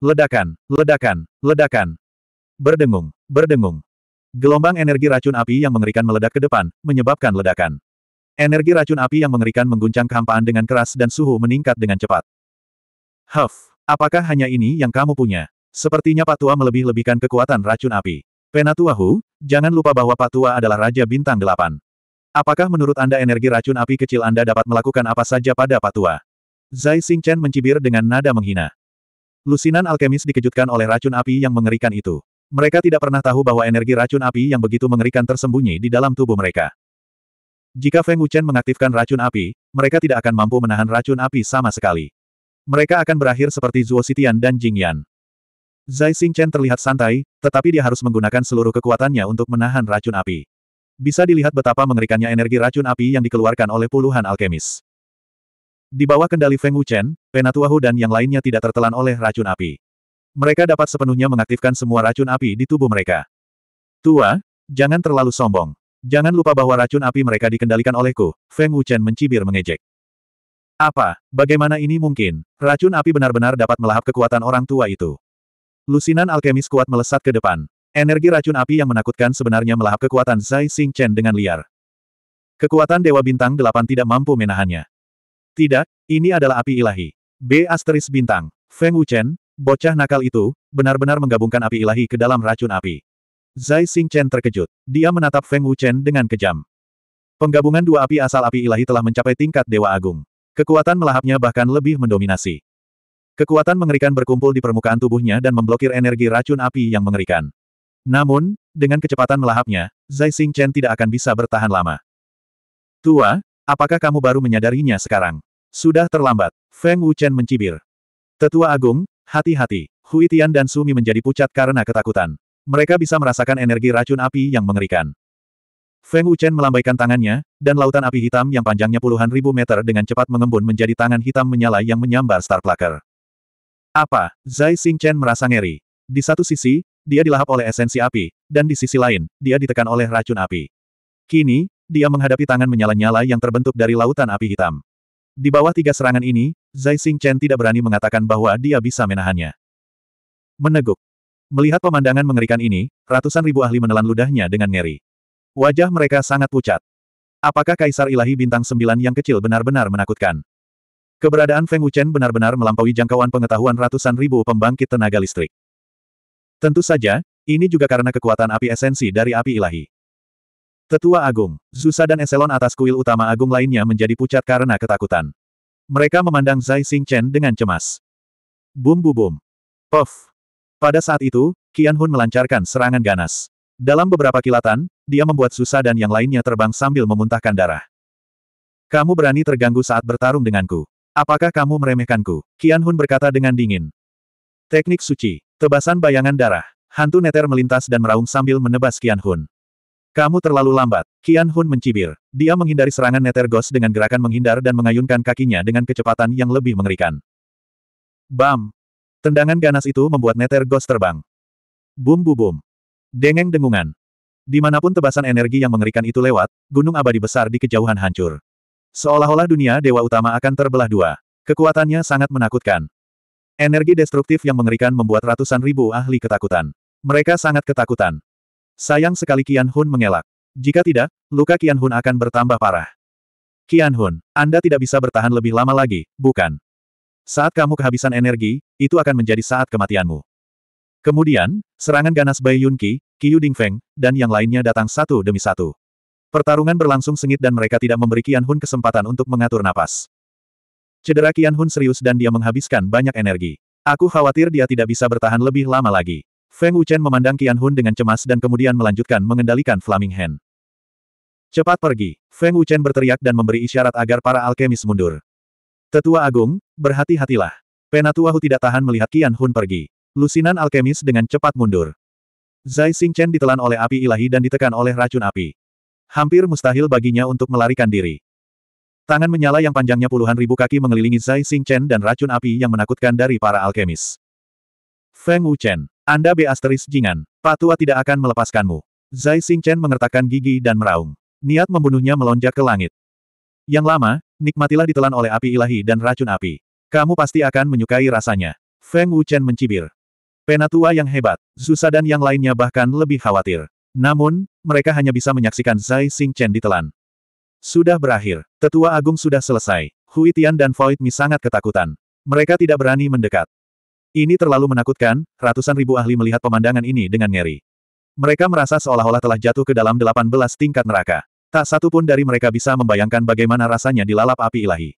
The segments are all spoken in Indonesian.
Ledakan, ledakan, ledakan. Berdengung, berdengung. Gelombang energi racun api yang mengerikan meledak ke depan, menyebabkan ledakan. Energi racun api yang mengerikan mengguncang kehampaan dengan keras dan suhu meningkat dengan cepat. Huff, apakah hanya ini yang kamu punya? Sepertinya Patua melebih-lebihkan kekuatan racun api. Penatua Hu, jangan lupa bahwa Patua adalah Raja Bintang Delapan. Apakah menurut Anda energi racun api kecil Anda dapat melakukan apa saja pada Patua? Zai Xingchen mencibir dengan nada menghina. Lusinan alkemis dikejutkan oleh racun api yang mengerikan itu. Mereka tidak pernah tahu bahwa energi racun api yang begitu mengerikan tersembunyi di dalam tubuh mereka. Jika Feng Wuchen mengaktifkan racun api, mereka tidak akan mampu menahan racun api sama sekali. Mereka akan berakhir seperti Zuo Sitian dan Jing Yan. Zai Xingchen terlihat santai, tetapi dia harus menggunakan seluruh kekuatannya untuk menahan racun api. Bisa dilihat betapa mengerikannya energi racun api yang dikeluarkan oleh puluhan alkemis. Di bawah kendali Feng Wuchen, Penatuahu dan yang lainnya tidak tertelan oleh racun api. Mereka dapat sepenuhnya mengaktifkan semua racun api di tubuh mereka. Tua, jangan terlalu sombong. Jangan lupa bahwa racun api mereka dikendalikan olehku, Feng Wuchen mencibir mengejek. Apa, bagaimana ini mungkin? Racun api benar-benar dapat melahap kekuatan orang tua itu. Lusinan alkemis kuat melesat ke depan. Energi racun api yang menakutkan sebenarnya melahap kekuatan Zai Xing Chen dengan liar. Kekuatan Dewa Bintang Delapan tidak mampu menahannya. Tidak, ini adalah api ilahi. B asteris bintang. Feng Wuchen, bocah nakal itu, benar-benar menggabungkan api ilahi ke dalam racun api. Zai Xingchen terkejut. Dia menatap Feng Wuchen dengan kejam. Penggabungan dua api asal api ilahi telah mencapai tingkat Dewa Agung. Kekuatan melahapnya bahkan lebih mendominasi. Kekuatan mengerikan berkumpul di permukaan tubuhnya dan memblokir energi racun api yang mengerikan. Namun, dengan kecepatan melahapnya, Zai Xingchen tidak akan bisa bertahan lama. Tua, Apakah kamu baru menyadarinya sekarang? Sudah terlambat. Feng Wuchen mencibir. Tetua Agung, hati-hati. Hui Tian dan Sumi menjadi pucat karena ketakutan. Mereka bisa merasakan energi racun api yang mengerikan. Feng Wuchen melambaikan tangannya, dan lautan api hitam yang panjangnya puluhan ribu meter dengan cepat mengembun menjadi tangan hitam menyala yang menyambar Star Plucker. Apa? Zai Chen merasa ngeri. Di satu sisi, dia dilahap oleh esensi api, dan di sisi lain, dia ditekan oleh racun api. Kini, dia menghadapi tangan menyala-nyala yang terbentuk dari lautan api hitam. Di bawah tiga serangan ini, Zai Xing Chen tidak berani mengatakan bahwa dia bisa menahannya. Meneguk. Melihat pemandangan mengerikan ini, ratusan ribu ahli menelan ludahnya dengan ngeri. Wajah mereka sangat pucat. Apakah Kaisar Ilahi Bintang Sembilan yang kecil benar-benar menakutkan? Keberadaan Feng Wuchen benar-benar melampaui jangkauan pengetahuan ratusan ribu pembangkit tenaga listrik. Tentu saja, ini juga karena kekuatan api esensi dari api ilahi. Tetua Agung, Zusa dan eselon atas kuil utama Agung lainnya menjadi pucat karena ketakutan. Mereka memandang Zai Xingchen dengan cemas. Bum bum bum. Pada saat itu, Qian Hun melancarkan serangan ganas. Dalam beberapa kilatan, dia membuat Zusa dan yang lainnya terbang sambil memuntahkan darah. Kamu berani terganggu saat bertarung denganku. Apakah kamu meremehkanku? Qian Hun berkata dengan dingin. Teknik suci. Tebasan bayangan darah. Hantu neter melintas dan meraung sambil menebas Qian Hun. Kamu terlalu lambat. Qian Hun mencibir. Dia menghindari serangan Netergos dengan gerakan menghindar dan mengayunkan kakinya dengan kecepatan yang lebih mengerikan. Bam! Tendangan ganas itu membuat Netergos terbang. Bum bu bum. Dengeng dengungan. Dimanapun tebasan energi yang mengerikan itu lewat, gunung abadi besar di kejauhan hancur. Seolah-olah dunia dewa utama akan terbelah dua. Kekuatannya sangat menakutkan. Energi destruktif yang mengerikan membuat ratusan ribu ahli ketakutan. Mereka sangat ketakutan. Sayang sekali Qian Hun mengelak. Jika tidak, luka Qian Hun akan bertambah parah. Qian Hun, Anda tidak bisa bertahan lebih lama lagi, bukan? Saat kamu kehabisan energi, itu akan menjadi saat kematianmu. Kemudian, serangan ganas Bai Yunqi, Qiu Dingfeng, dan yang lainnya datang satu demi satu. Pertarungan berlangsung sengit dan mereka tidak memberi Qian Hun kesempatan untuk mengatur napas. Cedera Qian Hun serius dan dia menghabiskan banyak energi. Aku khawatir dia tidak bisa bertahan lebih lama lagi. Feng Wuchen memandang Qian Hun dengan cemas dan kemudian melanjutkan mengendalikan Flaming Hand. Cepat pergi, Feng Wuchen berteriak dan memberi isyarat agar para alkemis mundur. Tetua Agung, berhati-hatilah. Penatua Hu tidak tahan melihat Qian Hun pergi. Lusinan alkemis dengan cepat mundur. Zai Xingchen ditelan oleh api ilahi dan ditekan oleh racun api. Hampir mustahil baginya untuk melarikan diri. Tangan menyala yang panjangnya puluhan ribu kaki mengelilingi Zai Xingchen dan racun api yang menakutkan dari para alkemis. Feng Wuchen, anda B asteris jingan. Patua tidak akan melepaskanmu. Zai Xingchen mengertakkan gigi dan meraung. Niat membunuhnya melonjak ke langit. Yang lama, nikmatilah ditelan oleh api ilahi dan racun api. Kamu pasti akan menyukai rasanya. Feng Wuchen mencibir. Penatua yang hebat, Zusa dan yang lainnya bahkan lebih khawatir. Namun, mereka hanya bisa menyaksikan Zai Xingchen ditelan. Sudah berakhir. Tetua Agung sudah selesai. Hui Tian dan Void Mi sangat ketakutan. Mereka tidak berani mendekat. Ini terlalu menakutkan, ratusan ribu ahli melihat pemandangan ini dengan ngeri. Mereka merasa seolah-olah telah jatuh ke dalam 18 tingkat neraka. Tak satu pun dari mereka bisa membayangkan bagaimana rasanya dilalap api ilahi.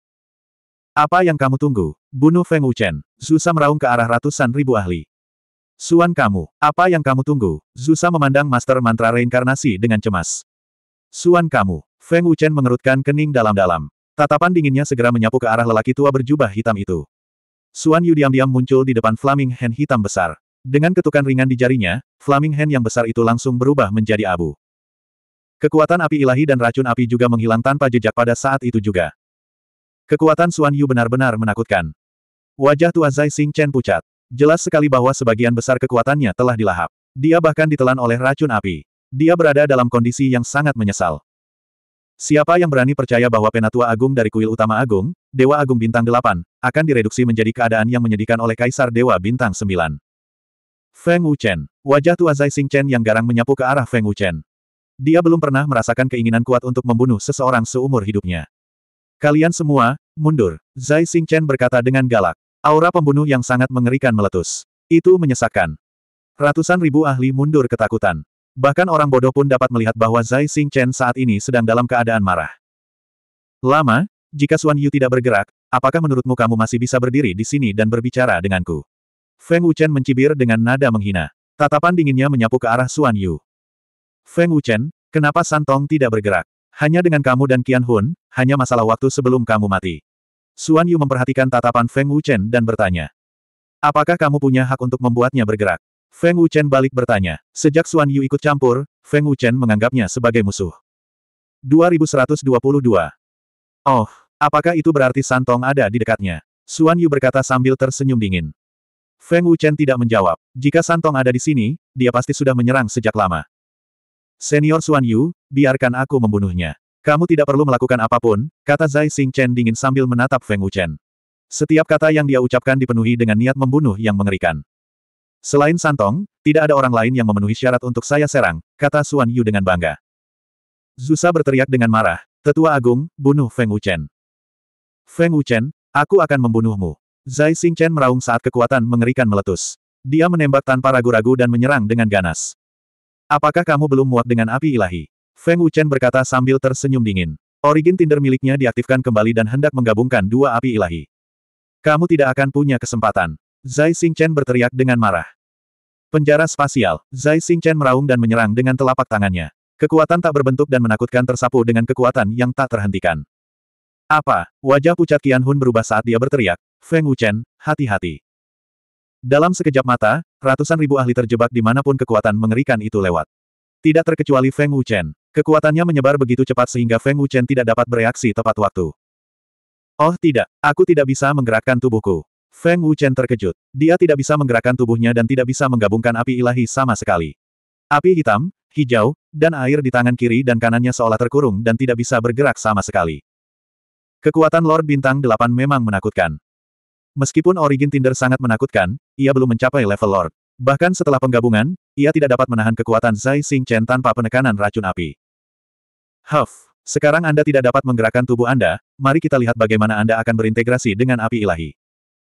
Apa yang kamu tunggu? Bunuh Feng Wuchen. Zusa meraung ke arah ratusan ribu ahli. Suan kamu, apa yang kamu tunggu? Zusa memandang Master Mantra Reinkarnasi dengan cemas. Suan kamu, Feng Wuchen mengerutkan kening dalam-dalam. Tatapan dinginnya segera menyapu ke arah lelaki tua berjubah hitam itu. Suan Yu diam-diam muncul di depan Flaming Hand hitam besar. Dengan ketukan ringan di jarinya, Flaming Hand yang besar itu langsung berubah menjadi abu. Kekuatan api ilahi dan racun api juga menghilang tanpa jejak pada saat itu juga. Kekuatan Suan Yu benar-benar menakutkan. Wajah Tua Zai Xing Chen pucat. Jelas sekali bahwa sebagian besar kekuatannya telah dilahap. Dia bahkan ditelan oleh racun api. Dia berada dalam kondisi yang sangat menyesal. Siapa yang berani percaya bahwa penatua agung dari kuil utama agung, Dewa Agung Bintang 8, akan direduksi menjadi keadaan yang menyedihkan oleh Kaisar Dewa Bintang 9. Feng Wuchen. Wajah tua Zai Chen yang garang menyapu ke arah Feng Wuchen. Dia belum pernah merasakan keinginan kuat untuk membunuh seseorang seumur hidupnya. Kalian semua, mundur. Zai Chen berkata dengan galak. Aura pembunuh yang sangat mengerikan meletus. Itu menyesakkan. Ratusan ribu ahli mundur ketakutan. Bahkan orang bodoh pun dapat melihat bahwa Zai Chen saat ini sedang dalam keadaan marah. Lama, jika Xuan Yu tidak bergerak, apakah menurutmu kamu masih bisa berdiri di sini dan berbicara denganku? Feng Wuchen mencibir dengan nada menghina. Tatapan dinginnya menyapu ke arah Xuan Yu. Feng Wuchen, kenapa Santong tidak bergerak? Hanya dengan kamu dan Qian Hun, hanya masalah waktu sebelum kamu mati. Xuan Yu memperhatikan tatapan Feng Wuchen dan bertanya. Apakah kamu punya hak untuk membuatnya bergerak? Feng Wuchen balik bertanya. Sejak Xuan Yu ikut campur, Feng Wuchen menganggapnya sebagai musuh. 2122 Oh, Apakah itu berarti Santong ada di dekatnya? Xuan Yu berkata sambil tersenyum dingin. Feng Wuchen tidak menjawab. Jika Santong ada di sini, dia pasti sudah menyerang sejak lama. Senior Xuan Yu, biarkan aku membunuhnya. Kamu tidak perlu melakukan apapun, kata Zai Xing Chen dingin sambil menatap Feng Wuchen. Setiap kata yang dia ucapkan dipenuhi dengan niat membunuh yang mengerikan. Selain Santong, tidak ada orang lain yang memenuhi syarat untuk saya serang, kata Xuan Yu dengan bangga. Zusa berteriak dengan marah, Tetua Agung, bunuh Feng Wuchen. Feng Wuchen, aku akan membunuhmu. Zai Xingchen meraung saat kekuatan mengerikan meletus. Dia menembak tanpa ragu-ragu dan menyerang dengan ganas. Apakah kamu belum muak dengan api ilahi? Feng Wuchen berkata sambil tersenyum dingin. Origin Tinder miliknya diaktifkan kembali dan hendak menggabungkan dua api ilahi. Kamu tidak akan punya kesempatan. Zai Xingchen berteriak dengan marah. Penjara spasial, Zai Xingchen meraung dan menyerang dengan telapak tangannya. Kekuatan tak berbentuk dan menakutkan tersapu dengan kekuatan yang tak terhentikan. Apa? Wajah pucat Qian Hun berubah saat dia berteriak, Feng Wuchen, hati-hati. Dalam sekejap mata, ratusan ribu ahli terjebak di dimanapun kekuatan mengerikan itu lewat. Tidak terkecuali Feng Wuchen. Kekuatannya menyebar begitu cepat sehingga Feng Wuchen tidak dapat bereaksi tepat waktu. Oh tidak, aku tidak bisa menggerakkan tubuhku. Feng Wuchen terkejut. Dia tidak bisa menggerakkan tubuhnya dan tidak bisa menggabungkan api ilahi sama sekali. Api hitam, hijau, dan air di tangan kiri dan kanannya seolah terkurung dan tidak bisa bergerak sama sekali. Kekuatan Lord Bintang 8 memang menakutkan. Meskipun origin Tinder sangat menakutkan, ia belum mencapai level Lord. Bahkan setelah penggabungan, ia tidak dapat menahan kekuatan Zai Xing Chen tanpa penekanan racun api. Huff, sekarang Anda tidak dapat menggerakkan tubuh Anda, mari kita lihat bagaimana Anda akan berintegrasi dengan api ilahi.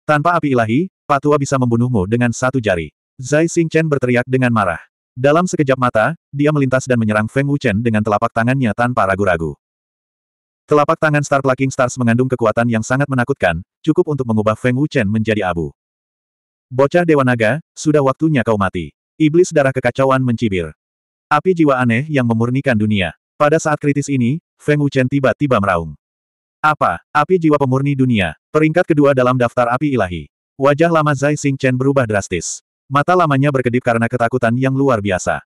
Tanpa api ilahi, Patua bisa membunuhmu dengan satu jari. Zai Xing Chen berteriak dengan marah. Dalam sekejap mata, dia melintas dan menyerang Feng Wuchen dengan telapak tangannya tanpa ragu-ragu. Telapak tangan Star Plucking Stars mengandung kekuatan yang sangat menakutkan, cukup untuk mengubah Feng Wuchen menjadi abu. Bocah Dewa Naga, sudah waktunya kau mati. Iblis darah kekacauan mencibir. Api jiwa aneh yang memurnikan dunia. Pada saat kritis ini, Feng Wuchen tiba-tiba meraung. Apa? Api jiwa pemurni dunia, peringkat kedua dalam daftar api ilahi. Wajah lama Zai Xing Chen berubah drastis. Mata lamanya berkedip karena ketakutan yang luar biasa.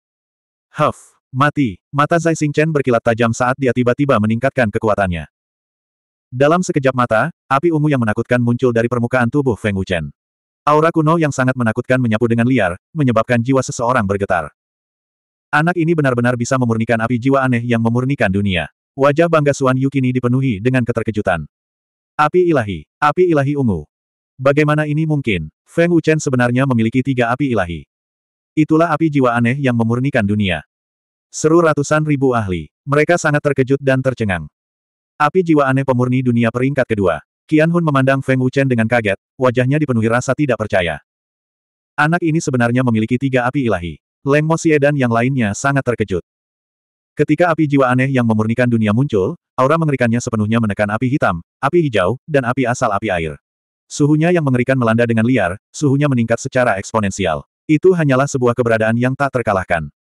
Huff! Mati, mata Zai Xingchen berkilat tajam saat dia tiba-tiba meningkatkan kekuatannya. Dalam sekejap mata, api ungu yang menakutkan muncul dari permukaan tubuh Feng Wuchen. Aura kuno yang sangat menakutkan menyapu dengan liar, menyebabkan jiwa seseorang bergetar. Anak ini benar-benar bisa memurnikan api jiwa aneh yang memurnikan dunia. Wajah bangga Suan Yukini dipenuhi dengan keterkejutan. Api ilahi, api ilahi ungu. Bagaimana ini mungkin? Feng Wuchen sebenarnya memiliki tiga api ilahi. Itulah api jiwa aneh yang memurnikan dunia. Seru ratusan ribu ahli. Mereka sangat terkejut dan tercengang. Api jiwa aneh pemurni dunia peringkat kedua. Qian Hun memandang Feng Wuchen dengan kaget, wajahnya dipenuhi rasa tidak percaya. Anak ini sebenarnya memiliki tiga api ilahi. Leng Mo Xie dan yang lainnya sangat terkejut. Ketika api jiwa aneh yang memurnikan dunia muncul, aura mengerikannya sepenuhnya menekan api hitam, api hijau, dan api asal api air. Suhunya yang mengerikan melanda dengan liar, suhunya meningkat secara eksponensial. Itu hanyalah sebuah keberadaan yang tak terkalahkan.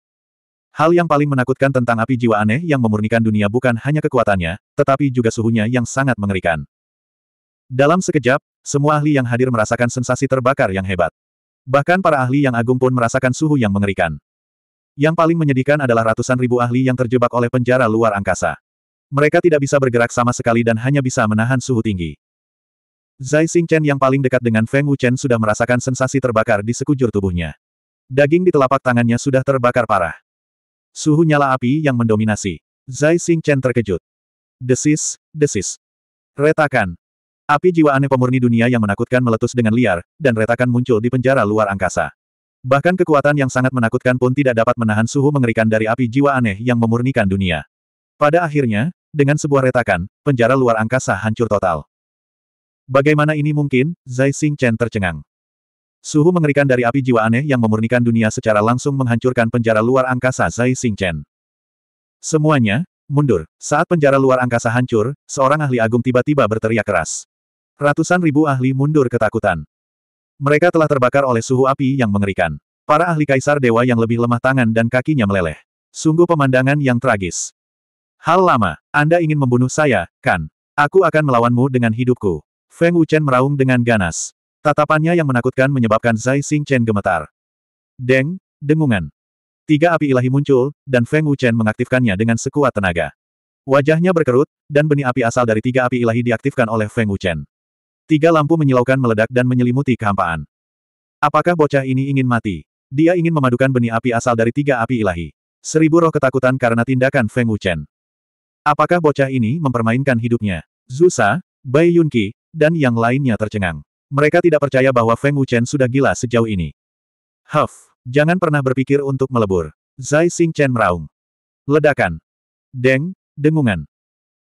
Hal yang paling menakutkan tentang api jiwa aneh yang memurnikan dunia bukan hanya kekuatannya, tetapi juga suhunya yang sangat mengerikan. Dalam sekejap, semua ahli yang hadir merasakan sensasi terbakar yang hebat. Bahkan para ahli yang agung pun merasakan suhu yang mengerikan. Yang paling menyedihkan adalah ratusan ribu ahli yang terjebak oleh penjara luar angkasa. Mereka tidak bisa bergerak sama sekali dan hanya bisa menahan suhu tinggi. Zai Chen yang paling dekat dengan Feng Wuchen sudah merasakan sensasi terbakar di sekujur tubuhnya. Daging di telapak tangannya sudah terbakar parah. Suhu nyala api yang mendominasi. Zai Chen terkejut. Desis, desis. Retakan. Api jiwa aneh pemurni dunia yang menakutkan meletus dengan liar, dan retakan muncul di penjara luar angkasa. Bahkan kekuatan yang sangat menakutkan pun tidak dapat menahan suhu mengerikan dari api jiwa aneh yang memurnikan dunia. Pada akhirnya, dengan sebuah retakan, penjara luar angkasa hancur total. Bagaimana ini mungkin? Zai Chen tercengang. Suhu mengerikan dari api jiwa aneh yang memurnikan dunia secara langsung menghancurkan penjara luar angkasa Zai Xingchen. Semuanya, mundur. Saat penjara luar angkasa hancur, seorang ahli agung tiba-tiba berteriak keras. Ratusan ribu ahli mundur ketakutan. Mereka telah terbakar oleh suhu api yang mengerikan. Para ahli kaisar dewa yang lebih lemah tangan dan kakinya meleleh. Sungguh pemandangan yang tragis. Hal lama, Anda ingin membunuh saya, kan? Aku akan melawanmu dengan hidupku. Feng Wuchen meraung dengan ganas. Tatapannya yang menakutkan menyebabkan Zai Xing Chen gemetar. Deng, dengungan. Tiga api ilahi muncul, dan Feng Wuchen mengaktifkannya dengan sekuat tenaga. Wajahnya berkerut, dan benih api asal dari tiga api ilahi diaktifkan oleh Feng Wuchen. Tiga lampu menyilaukan meledak dan menyelimuti kehampaan. Apakah bocah ini ingin mati? Dia ingin memadukan benih api asal dari tiga api ilahi. Seribu roh ketakutan karena tindakan Feng Wuchen. Apakah bocah ini mempermainkan hidupnya? Zusa, Bai Yunqi, dan yang lainnya tercengang. Mereka tidak percaya bahwa Feng Wuchen sudah gila sejauh ini. Huff, jangan pernah berpikir untuk melebur. Zai Xingchen meraung. Ledakan. Deng, dengungan.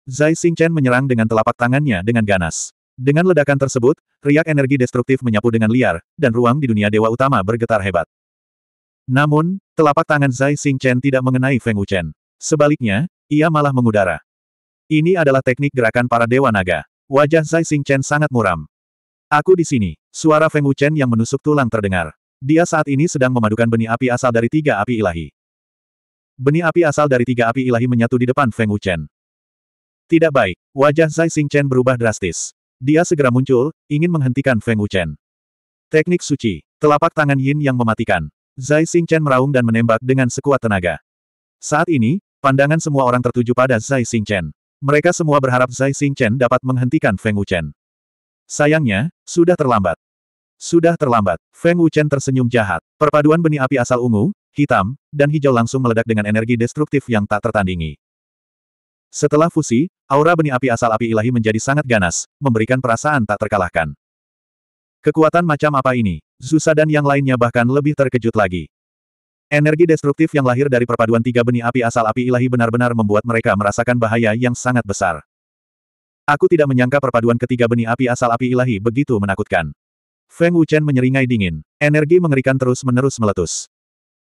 Zai Xingchen menyerang dengan telapak tangannya dengan ganas. Dengan ledakan tersebut, riak energi destruktif menyapu dengan liar, dan ruang di dunia dewa utama bergetar hebat. Namun, telapak tangan Zai Xingchen tidak mengenai Feng Wuchen. Sebaliknya, ia malah mengudara. Ini adalah teknik gerakan para dewa naga. Wajah Zai Xingchen sangat muram. Aku di sini. Suara Feng Wuchen yang menusuk tulang terdengar. Dia saat ini sedang memadukan benih api asal dari tiga api ilahi. Benih api asal dari tiga api ilahi menyatu di depan Feng Wuchen. Tidak baik, wajah Zai Xingchen berubah drastis. Dia segera muncul, ingin menghentikan Feng Wuchen. Teknik suci, telapak tangan Yin yang mematikan. Zai Xingchen meraung dan menembak dengan sekuat tenaga. Saat ini, pandangan semua orang tertuju pada Zai Xingchen. Mereka semua berharap Zai Xingchen dapat menghentikan Feng Wuchen. Sayangnya, sudah terlambat. Sudah terlambat. Feng Wuchen tersenyum jahat. Perpaduan benih api asal ungu, hitam, dan hijau langsung meledak dengan energi destruktif yang tak tertandingi. Setelah fusi, aura benih api asal api ilahi menjadi sangat ganas, memberikan perasaan tak terkalahkan. Kekuatan macam apa ini? Zusa dan yang lainnya bahkan lebih terkejut lagi. Energi destruktif yang lahir dari perpaduan tiga benih api asal api ilahi benar-benar membuat mereka merasakan bahaya yang sangat besar. Aku tidak menyangka perpaduan ketiga benih api asal api ilahi begitu menakutkan. Feng Wuchen menyeringai dingin. Energi mengerikan terus-menerus meletus.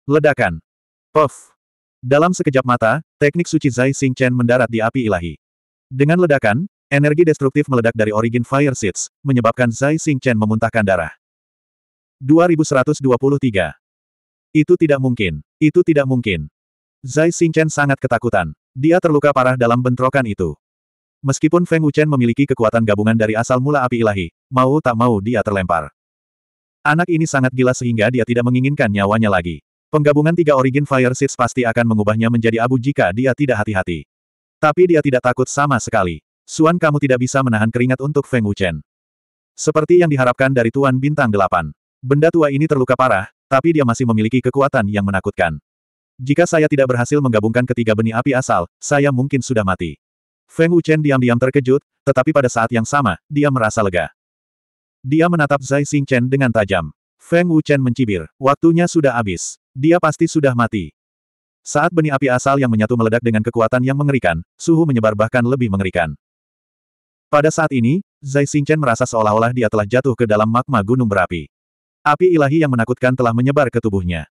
Ledakan. Puff. Dalam sekejap mata, teknik suci Zai Xing Chen mendarat di api ilahi. Dengan ledakan, energi destruktif meledak dari origin Fire Seeds, menyebabkan Zai Xing Chen memuntahkan darah. 2123. Itu tidak mungkin. Itu tidak mungkin. Zai Xingchen sangat ketakutan. Dia terluka parah dalam bentrokan itu. Meskipun Feng Wuchen memiliki kekuatan gabungan dari asal mula api ilahi, mau tak mau dia terlempar. Anak ini sangat gila sehingga dia tidak menginginkan nyawanya lagi. Penggabungan tiga origin fire seeds pasti akan mengubahnya menjadi abu jika dia tidak hati-hati. Tapi dia tidak takut sama sekali. Suan kamu tidak bisa menahan keringat untuk Feng Wuchen. Seperti yang diharapkan dari Tuan Bintang Delapan. Benda tua ini terluka parah, tapi dia masih memiliki kekuatan yang menakutkan. Jika saya tidak berhasil menggabungkan ketiga benih api asal, saya mungkin sudah mati. Feng Wuchen diam-diam terkejut, tetapi pada saat yang sama, dia merasa lega. Dia menatap Zai Xingchen dengan tajam. Feng Wuchen mencibir. Waktunya sudah habis. Dia pasti sudah mati. Saat benih api asal yang menyatu meledak dengan kekuatan yang mengerikan, suhu menyebar bahkan lebih mengerikan. Pada saat ini, Zai Xingchen merasa seolah-olah dia telah jatuh ke dalam magma gunung berapi. Api ilahi yang menakutkan telah menyebar ke tubuhnya.